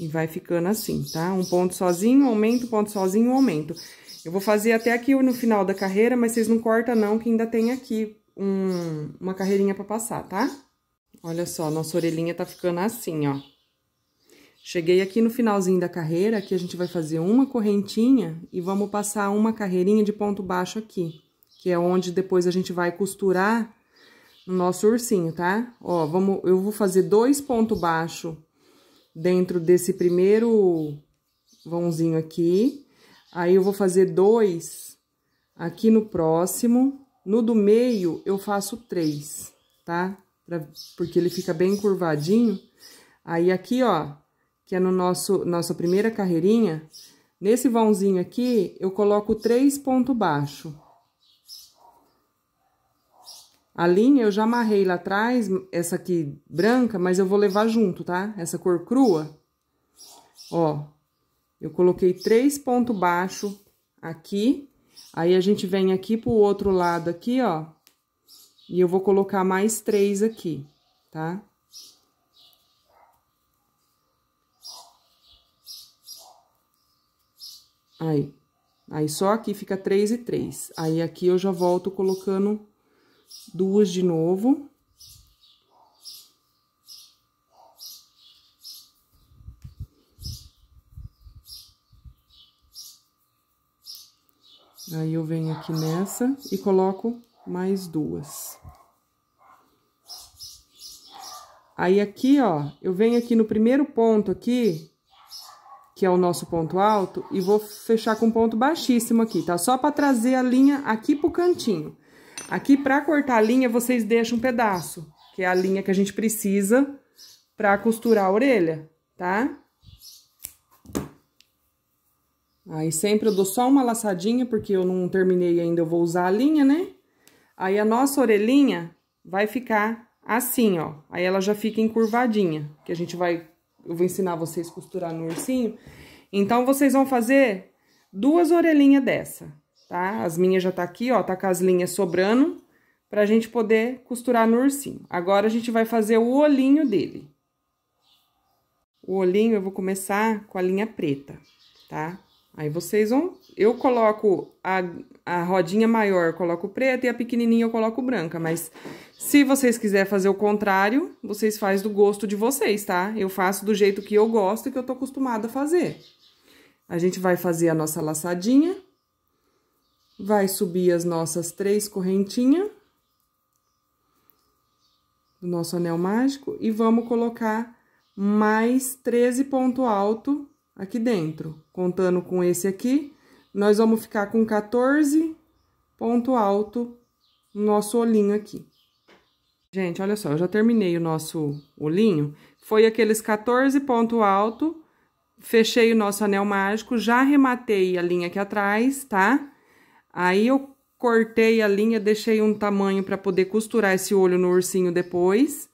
Speaker 1: e vai ficando assim, tá? Um ponto sozinho, aumento, ponto sozinho, aumento. Eu vou fazer até aqui no final da carreira, mas vocês não cortam não, que ainda tem aqui um, uma carreirinha pra passar, tá? Olha só, nossa orelhinha tá ficando assim, ó. Cheguei aqui no finalzinho da carreira, aqui a gente vai fazer uma correntinha e vamos passar uma carreirinha de ponto baixo aqui, que é onde depois a gente vai costurar o nosso ursinho, tá? Ó, vamos, eu vou fazer dois ponto baixo dentro desse primeiro vãozinho aqui, aí eu vou fazer dois aqui no próximo, no do meio eu faço três, tá? Pra, porque ele fica bem curvadinho. Aí aqui, ó, que é no nosso nossa primeira carreirinha, nesse vãozinho aqui, eu coloco três pontos baixo. A linha eu já amarrei lá atrás, essa aqui branca, mas eu vou levar junto, tá? Essa cor crua. Ó, eu coloquei três pontos baixo aqui, aí a gente vem aqui pro outro lado aqui, ó, e eu vou colocar mais três aqui, tá? Aí. Aí só aqui fica três e três. Aí aqui eu já volto colocando duas de novo. Aí eu venho aqui nessa e coloco mais duas. Aí aqui, ó, eu venho aqui no primeiro ponto aqui, que é o nosso ponto alto, e vou fechar com um ponto baixíssimo aqui, tá? Só para trazer a linha aqui pro cantinho. Aqui, para cortar a linha, vocês deixam um pedaço, que é a linha que a gente precisa para costurar a orelha, tá? Aí, sempre eu dou só uma laçadinha, porque eu não terminei ainda, eu vou usar a linha, né? Aí, a nossa orelhinha vai ficar assim, ó. Aí, ela já fica encurvadinha, que a gente vai eu vou ensinar vocês a costurar no ursinho. Então, vocês vão fazer duas orelhinhas dessa, tá? As minhas já tá aqui, ó, tá com as linhas sobrando, pra gente poder costurar no ursinho. Agora, a gente vai fazer o olhinho dele. O olhinho eu vou começar com a linha preta, tá? Aí vocês vão... Eu coloco a, a rodinha maior, eu coloco preta, e a pequenininha eu coloco branca. Mas se vocês quiserem fazer o contrário, vocês fazem do gosto de vocês, tá? Eu faço do jeito que eu gosto e que eu tô acostumada a fazer. A gente vai fazer a nossa laçadinha. Vai subir as nossas três correntinhas. Do nosso anel mágico. E vamos colocar mais 13 ponto alto aqui dentro contando com esse aqui, nós vamos ficar com 14 ponto alto no nosso olhinho aqui. Gente, olha só, eu já terminei o nosso olhinho, foi aqueles 14 ponto alto, fechei o nosso anel mágico, já rematei a linha aqui atrás, tá? Aí eu cortei a linha, deixei um tamanho para poder costurar esse olho no ursinho depois.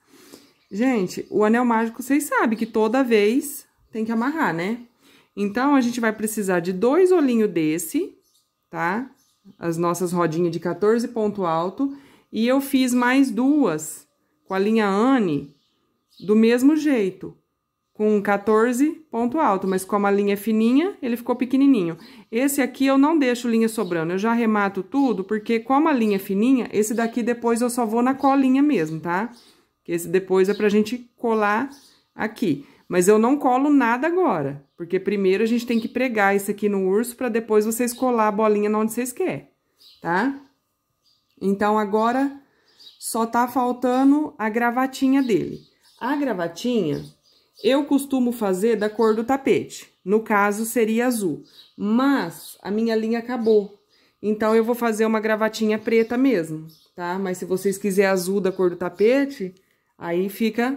Speaker 1: Gente, o anel mágico, vocês sabem que toda vez tem que amarrar, né? Então, a gente vai precisar de dois olhinhos desse, tá? As nossas rodinhas de 14 ponto alto. E eu fiz mais duas com a linha Anne, do mesmo jeito, com 14 ponto alto, mas como a linha é fininha, ele ficou pequenininho. Esse aqui eu não deixo linha sobrando, eu já remato tudo, porque como a linha é fininha, esse daqui depois eu só vou na colinha mesmo, tá? Esse depois é pra gente colar aqui. Mas eu não colo nada agora, porque primeiro a gente tem que pregar isso aqui no urso para depois vocês colar a bolinha onde vocês querem, tá? Então, agora só tá faltando a gravatinha dele. A gravatinha eu costumo fazer da cor do tapete, no caso seria azul, mas a minha linha acabou, então eu vou fazer uma gravatinha preta mesmo, tá? Mas se vocês quiserem azul da cor do tapete, aí fica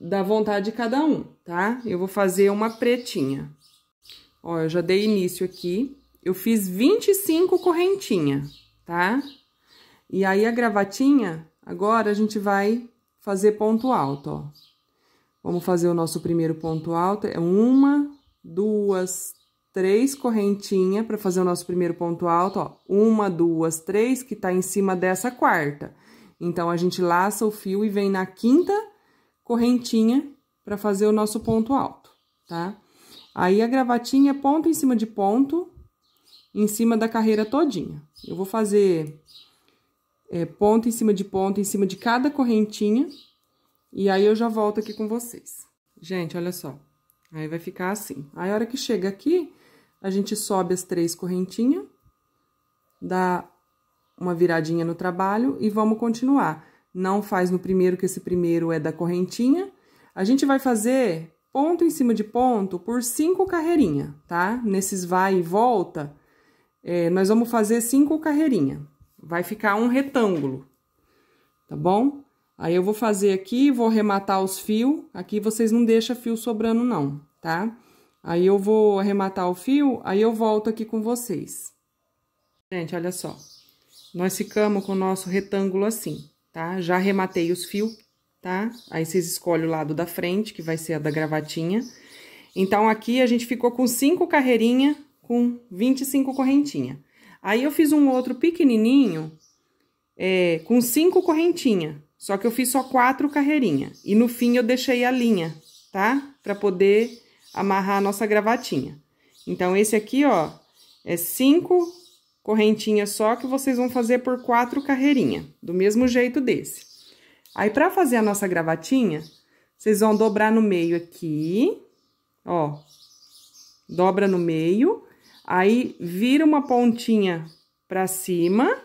Speaker 1: da vontade de cada um, tá? Eu vou fazer uma pretinha. Ó, eu já dei início aqui. Eu fiz 25 correntinha, tá? E aí, a gravatinha, agora a gente vai fazer ponto alto, ó. Vamos fazer o nosso primeiro ponto alto. É uma, duas, três correntinhas para fazer o nosso primeiro ponto alto, ó. Uma, duas, três, que tá em cima dessa quarta. Então, a gente laça o fio e vem na quinta correntinha para fazer o nosso ponto alto, tá? Aí, a gravatinha ponto em cima de ponto, em cima da carreira todinha. Eu vou fazer é, ponto em cima de ponto, em cima de cada correntinha, e aí eu já volto aqui com vocês. Gente, olha só, aí vai ficar assim. Aí, a hora que chega aqui, a gente sobe as três correntinhas, dá uma viradinha no trabalho e vamos continuar não faz no primeiro, que esse primeiro é da correntinha. A gente vai fazer ponto em cima de ponto por cinco carreirinha, tá? Nesses vai e volta, é, nós vamos fazer cinco carreirinha. Vai ficar um retângulo, tá bom? Aí eu vou fazer aqui, vou arrematar os fios. Aqui vocês não deixam fio sobrando não, tá? Aí eu vou arrematar o fio, aí eu volto aqui com vocês. Gente, olha só. Nós ficamos com o nosso retângulo assim tá? Já rematei os fios, tá? Aí vocês escolhem o lado da frente, que vai ser a da gravatinha. Então, aqui a gente ficou com cinco carreirinha com 25 correntinha. Aí, eu fiz um outro pequenininho é, com cinco correntinha, só que eu fiz só quatro carreirinha. E no fim, eu deixei a linha, tá? Pra poder amarrar a nossa gravatinha. Então, esse aqui, ó, é cinco correntinha só que vocês vão fazer por quatro carreirinha, do mesmo jeito desse. Aí, pra fazer a nossa gravatinha, vocês vão dobrar no meio aqui, ó, dobra no meio, aí vira uma pontinha pra cima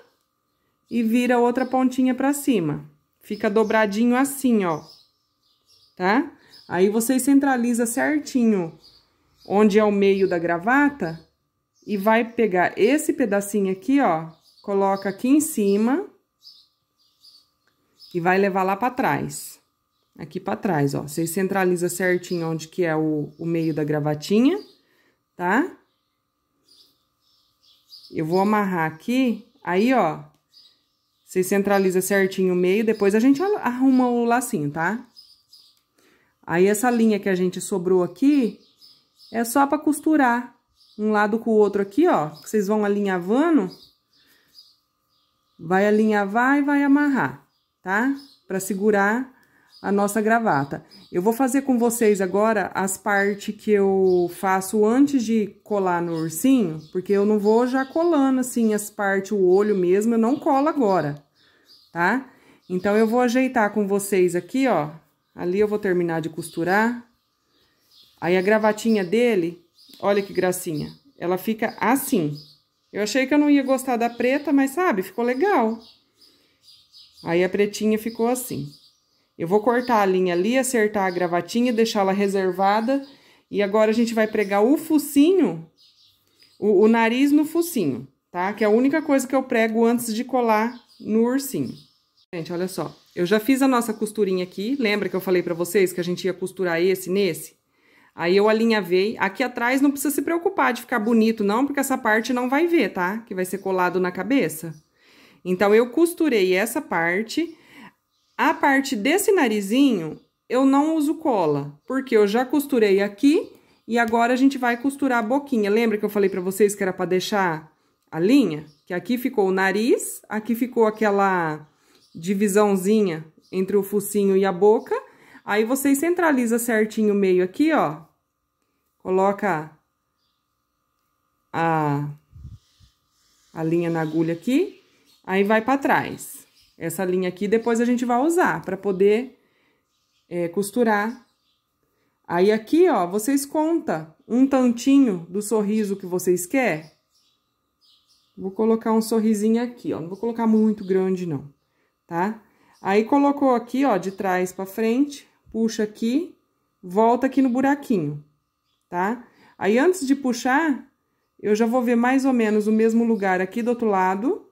Speaker 1: e vira outra pontinha pra cima. Fica dobradinho assim, ó, tá? Aí, vocês centralizam certinho onde é o meio da gravata e vai pegar esse pedacinho aqui, ó, coloca aqui em cima e vai levar lá para trás. Aqui para trás, ó. Você centraliza certinho onde que é o, o meio da gravatinha, tá? Eu vou amarrar aqui, aí, ó, você centraliza certinho o meio, depois a gente arruma o lacinho, tá? Aí, essa linha que a gente sobrou aqui é só para costurar um lado com o outro aqui, ó, que vocês vão alinhavando. Vai alinhavar e vai amarrar, tá? Pra segurar a nossa gravata. Eu vou fazer com vocês agora as partes que eu faço antes de colar no ursinho, porque eu não vou já colando, assim, as partes, o olho mesmo, eu não colo agora, tá? Então, eu vou ajeitar com vocês aqui, ó. Ali eu vou terminar de costurar. Aí, a gravatinha dele, Olha que gracinha. Ela fica assim. Eu achei que eu não ia gostar da preta, mas sabe, ficou legal. Aí a pretinha ficou assim. Eu vou cortar a linha ali, acertar a gravatinha, deixá-la reservada. E agora a gente vai pregar o focinho, o, o nariz no focinho, tá? Que é a única coisa que eu prego antes de colar no ursinho. Gente, olha só. Eu já fiz a nossa costurinha aqui. Lembra que eu falei pra vocês que a gente ia costurar esse nesse? Aí eu alinhavei. Aqui atrás não precisa se preocupar de ficar bonito não, porque essa parte não vai ver, tá? Que vai ser colado na cabeça. Então, eu costurei essa parte. A parte desse narizinho, eu não uso cola, porque eu já costurei aqui e agora a gente vai costurar a boquinha. Lembra que eu falei pra vocês que era pra deixar a linha? Que aqui ficou o nariz, aqui ficou aquela divisãozinha entre o focinho e a boca Aí, vocês centraliza certinho o meio aqui, ó. Coloca a, a linha na agulha aqui, aí vai para trás. Essa linha aqui, depois a gente vai usar para poder é, costurar. Aí, aqui, ó, vocês conta um tantinho do sorriso que vocês querem. Vou colocar um sorrisinho aqui, ó. Não vou colocar muito grande, não, tá? Aí, colocou aqui, ó, de trás pra frente puxa aqui, volta aqui no buraquinho, tá? Aí, antes de puxar, eu já vou ver mais ou menos o mesmo lugar aqui do outro lado.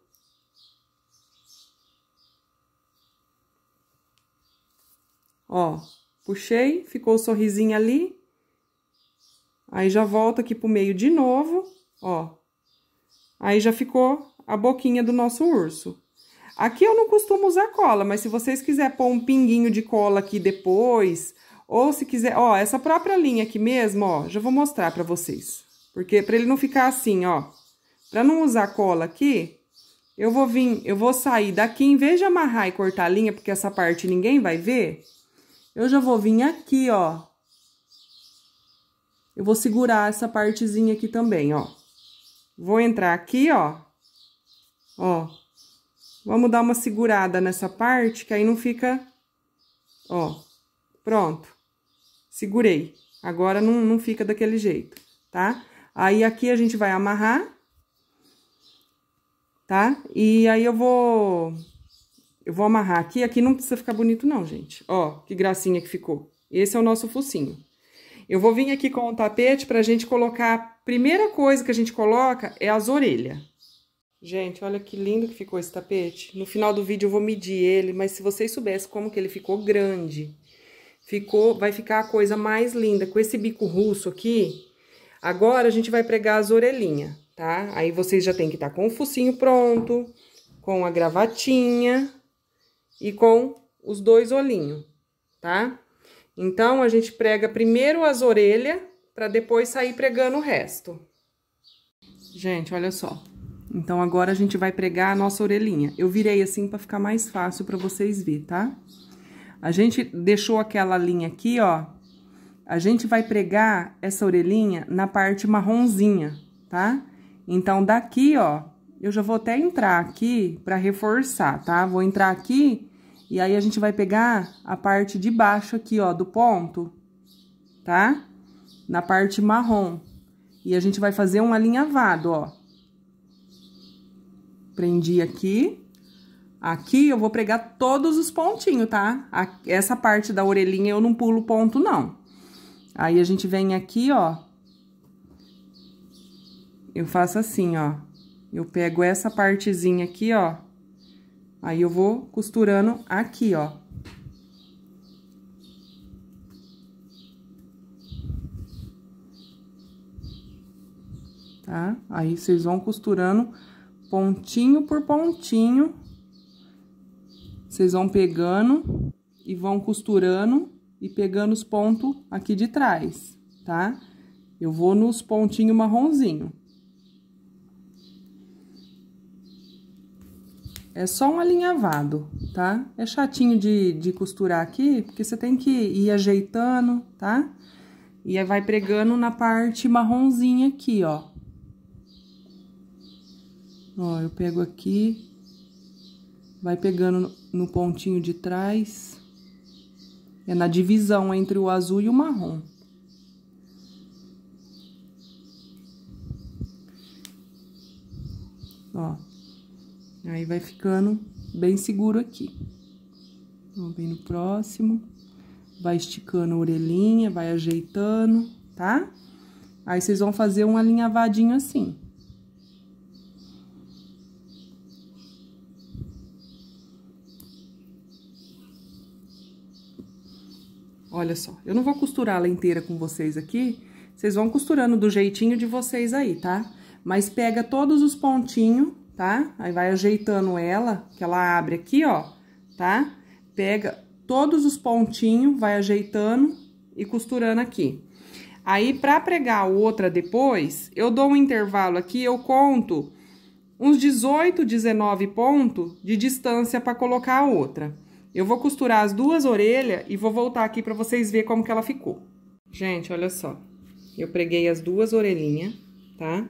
Speaker 1: Ó, puxei, ficou o sorrisinho ali. Aí, já volta aqui pro meio de novo, ó. Aí, já ficou a boquinha do nosso urso. Aqui eu não costumo usar cola, mas se vocês quiserem pôr um pinguinho de cola aqui depois, ou se quiser, ó, essa própria linha aqui mesmo, ó, já vou mostrar pra vocês. Porque pra ele não ficar assim, ó, pra não usar cola aqui, eu vou vir, eu vou sair daqui, em vez de amarrar e cortar a linha, porque essa parte ninguém vai ver, eu já vou vir aqui, ó. Eu vou segurar essa partezinha aqui também, ó. Vou entrar aqui, ó. Ó, Vamos dar uma segurada nessa parte, que aí não fica... Ó, pronto. Segurei. Agora não, não fica daquele jeito, tá? Aí, aqui a gente vai amarrar, tá? E aí eu vou... Eu vou amarrar aqui. Aqui não precisa ficar bonito não, gente. Ó, que gracinha que ficou. Esse é o nosso focinho. Eu vou vir aqui com o tapete pra gente colocar... primeira coisa que a gente coloca é as orelhas. Gente, olha que lindo que ficou esse tapete. No final do vídeo eu vou medir ele, mas se vocês soubessem como que ele ficou grande, ficou, vai ficar a coisa mais linda. Com esse bico russo aqui, agora a gente vai pregar as orelhinhas, tá? Aí vocês já tem que estar tá com o focinho pronto, com a gravatinha e com os dois olhinhos, tá? Então, a gente prega primeiro as orelhas, para depois sair pregando o resto. Gente, olha só. Então, agora a gente vai pregar a nossa orelhinha. Eu virei assim para ficar mais fácil para vocês ver, tá? A gente deixou aquela linha aqui, ó. A gente vai pregar essa orelhinha na parte marronzinha, tá? Então, daqui, ó, eu já vou até entrar aqui para reforçar, tá? Vou entrar aqui e aí a gente vai pegar a parte de baixo aqui, ó, do ponto, tá? Na parte marrom. E a gente vai fazer um alinhavado, ó prendi aqui. Aqui eu vou pregar todos os pontinhos, tá? Essa parte da orelhinha eu não pulo ponto, não. Aí a gente vem aqui, ó. Eu faço assim, ó. Eu pego essa partezinha aqui, ó. Aí eu vou costurando aqui, ó. Tá? Aí vocês vão costurando pontinho por pontinho, vocês vão pegando e vão costurando e pegando os pontos aqui de trás, tá? Eu vou nos pontinhos marronzinho. É só um alinhavado, tá? É chatinho de, de costurar aqui, porque você tem que ir ajeitando, tá? E aí vai pregando na parte marronzinha aqui, ó. Ó, eu pego aqui, vai pegando no pontinho de trás. É na divisão entre o azul e o marrom. Ó, aí vai ficando bem seguro aqui. Ó, então, vem no próximo, vai esticando a orelhinha, vai ajeitando, tá? Aí, vocês vão fazer um alinhavadinho assim. Olha só, eu não vou costurar ela inteira com vocês aqui. Vocês vão costurando do jeitinho de vocês aí, tá? Mas pega todos os pontinhos, tá? Aí vai ajeitando ela, que ela abre aqui, ó, tá? Pega todos os pontinhos, vai ajeitando e costurando aqui. Aí, pra pregar a outra depois, eu dou um intervalo aqui, eu conto uns 18, 19 pontos de distância para colocar a outra. Eu vou costurar as duas orelhas e vou voltar aqui para vocês ver como que ela ficou. Gente, olha só. Eu preguei as duas orelhinhas, tá?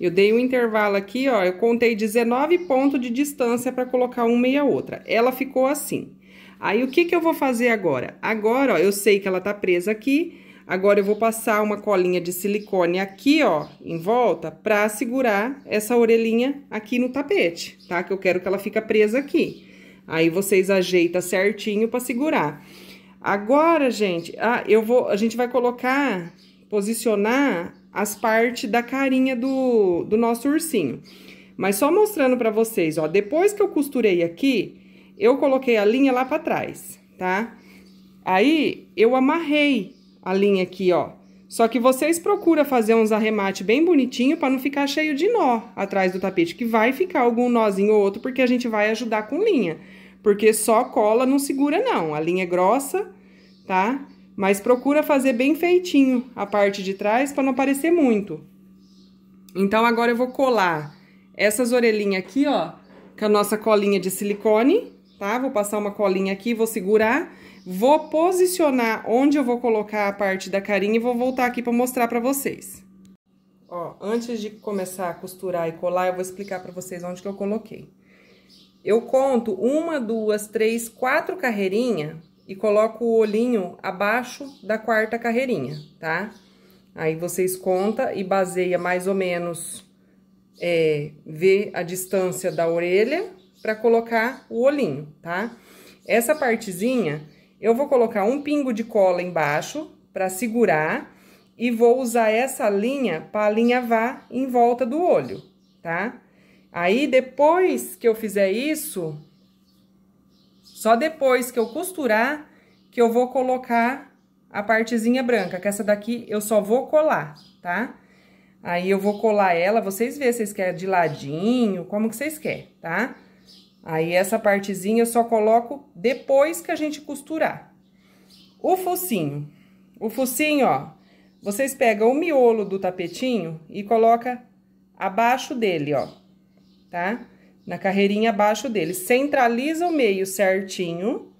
Speaker 1: Eu dei um intervalo aqui, ó, eu contei 19 pontos de distância para colocar uma e a outra. Ela ficou assim. Aí, o que que eu vou fazer agora? Agora, ó, eu sei que ela tá presa aqui, agora eu vou passar uma colinha de silicone aqui, ó, em volta, pra segurar essa orelhinha aqui no tapete, tá? Que eu quero que ela fica presa aqui. Aí vocês ajeita certinho para segurar. Agora, gente, ah, eu vou, a gente vai colocar, posicionar as partes da carinha do, do nosso ursinho. Mas só mostrando para vocês, ó, depois que eu costurei aqui, eu coloquei a linha lá para trás, tá? Aí, eu amarrei a linha aqui, ó, só que vocês procuram fazer uns arremate bem bonitinho para não ficar cheio de nó atrás do tapete, que vai ficar algum nozinho ou outro, porque a gente vai ajudar com linha. Porque só cola não segura não, a linha é grossa, tá? Mas procura fazer bem feitinho a parte de trás para não aparecer muito. Então agora eu vou colar essas orelhinhas aqui, ó, com a nossa colinha de silicone, tá? Vou passar uma colinha aqui, vou segurar Vou posicionar onde eu vou colocar a parte da carinha e vou voltar aqui para mostrar para vocês. Ó, antes de começar a costurar e colar, eu vou explicar para vocês onde que eu coloquei. Eu conto uma, duas, três, quatro carreirinhas e coloco o olhinho abaixo da quarta carreirinha, tá? Aí vocês conta e baseia mais ou menos, é, vê a distância da orelha para colocar o olhinho, tá? Essa partezinha eu vou colocar um pingo de cola embaixo para segurar e vou usar essa linha para alinhavar em volta do olho, tá? Aí, depois que eu fizer isso, só depois que eu costurar que eu vou colocar a partezinha branca, que essa daqui eu só vou colar, tá? Aí eu vou colar ela, vocês vêem, se vocês querem de ladinho, como que vocês querem, tá? Tá? Aí, essa partezinha eu só coloco depois que a gente costurar. O focinho. O focinho, ó, vocês pegam o miolo do tapetinho e coloca abaixo dele, ó, tá? Na carreirinha abaixo dele. Centraliza o meio certinho,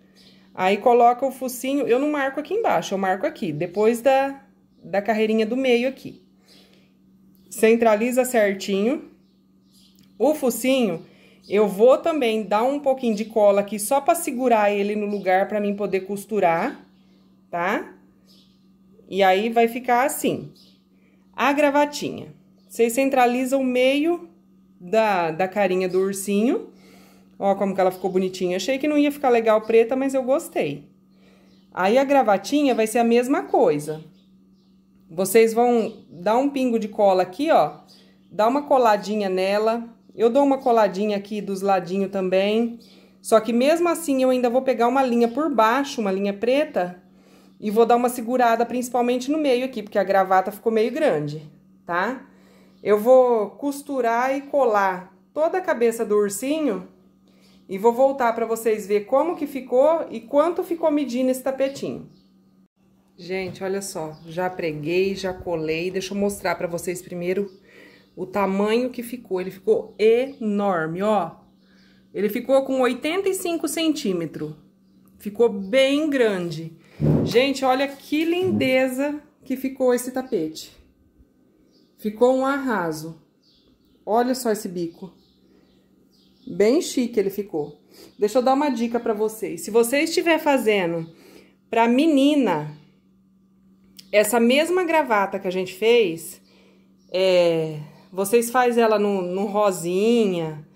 Speaker 1: aí coloca o focinho, eu não marco aqui embaixo, eu marco aqui, depois da, da carreirinha do meio aqui. Centraliza certinho. O focinho eu vou também dar um pouquinho de cola aqui só para segurar ele no lugar para mim poder costurar, tá? E aí vai ficar assim. A gravatinha. Vocês centralizam o meio da, da carinha do ursinho. Ó como que ela ficou bonitinha. Achei que não ia ficar legal preta, mas eu gostei. Aí a gravatinha vai ser a mesma coisa. Vocês vão dar um pingo de cola aqui, ó. Dá uma coladinha nela, eu dou uma coladinha aqui dos ladinhos também. Só que mesmo assim eu ainda vou pegar uma linha por baixo, uma linha preta, e vou dar uma segurada principalmente no meio aqui, porque a gravata ficou meio grande, tá? Eu vou costurar e colar toda a cabeça do ursinho e vou voltar para vocês ver como que ficou e quanto ficou medindo esse tapetinho. Gente, olha só, já preguei, já colei, deixa eu mostrar para vocês primeiro o tamanho que ficou. Ele ficou enorme, ó. Ele ficou com 85 centímetros. Ficou bem grande. Gente, olha que lindeza que ficou esse tapete. Ficou um arraso. Olha só esse bico. Bem chique ele ficou. Deixa eu dar uma dica para vocês. Se você estiver fazendo para menina, essa mesma gravata que a gente fez, é, vocês faz ela no, no rosinha,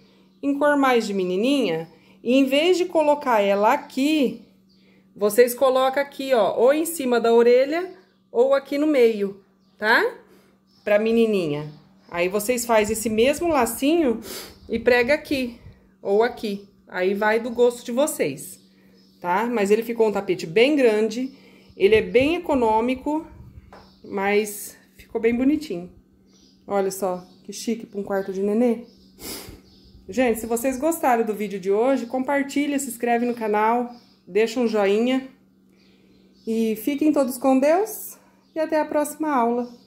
Speaker 1: em cor mais de menininha, e em vez de colocar ela aqui, vocês colocam aqui, ó, ou em cima da orelha ou aqui no meio, tá? Pra menininha. Aí vocês faz esse mesmo lacinho e prega aqui, ou aqui. Aí vai do gosto de vocês, tá? Mas ele ficou um tapete bem grande, ele é bem econômico, mas ficou bem bonitinho. Olha só, que chique para um quarto de nenê. Gente, se vocês gostaram do vídeo de hoje, compartilha, se inscreve no canal, deixa um joinha. E fiquem todos com Deus e até a próxima aula.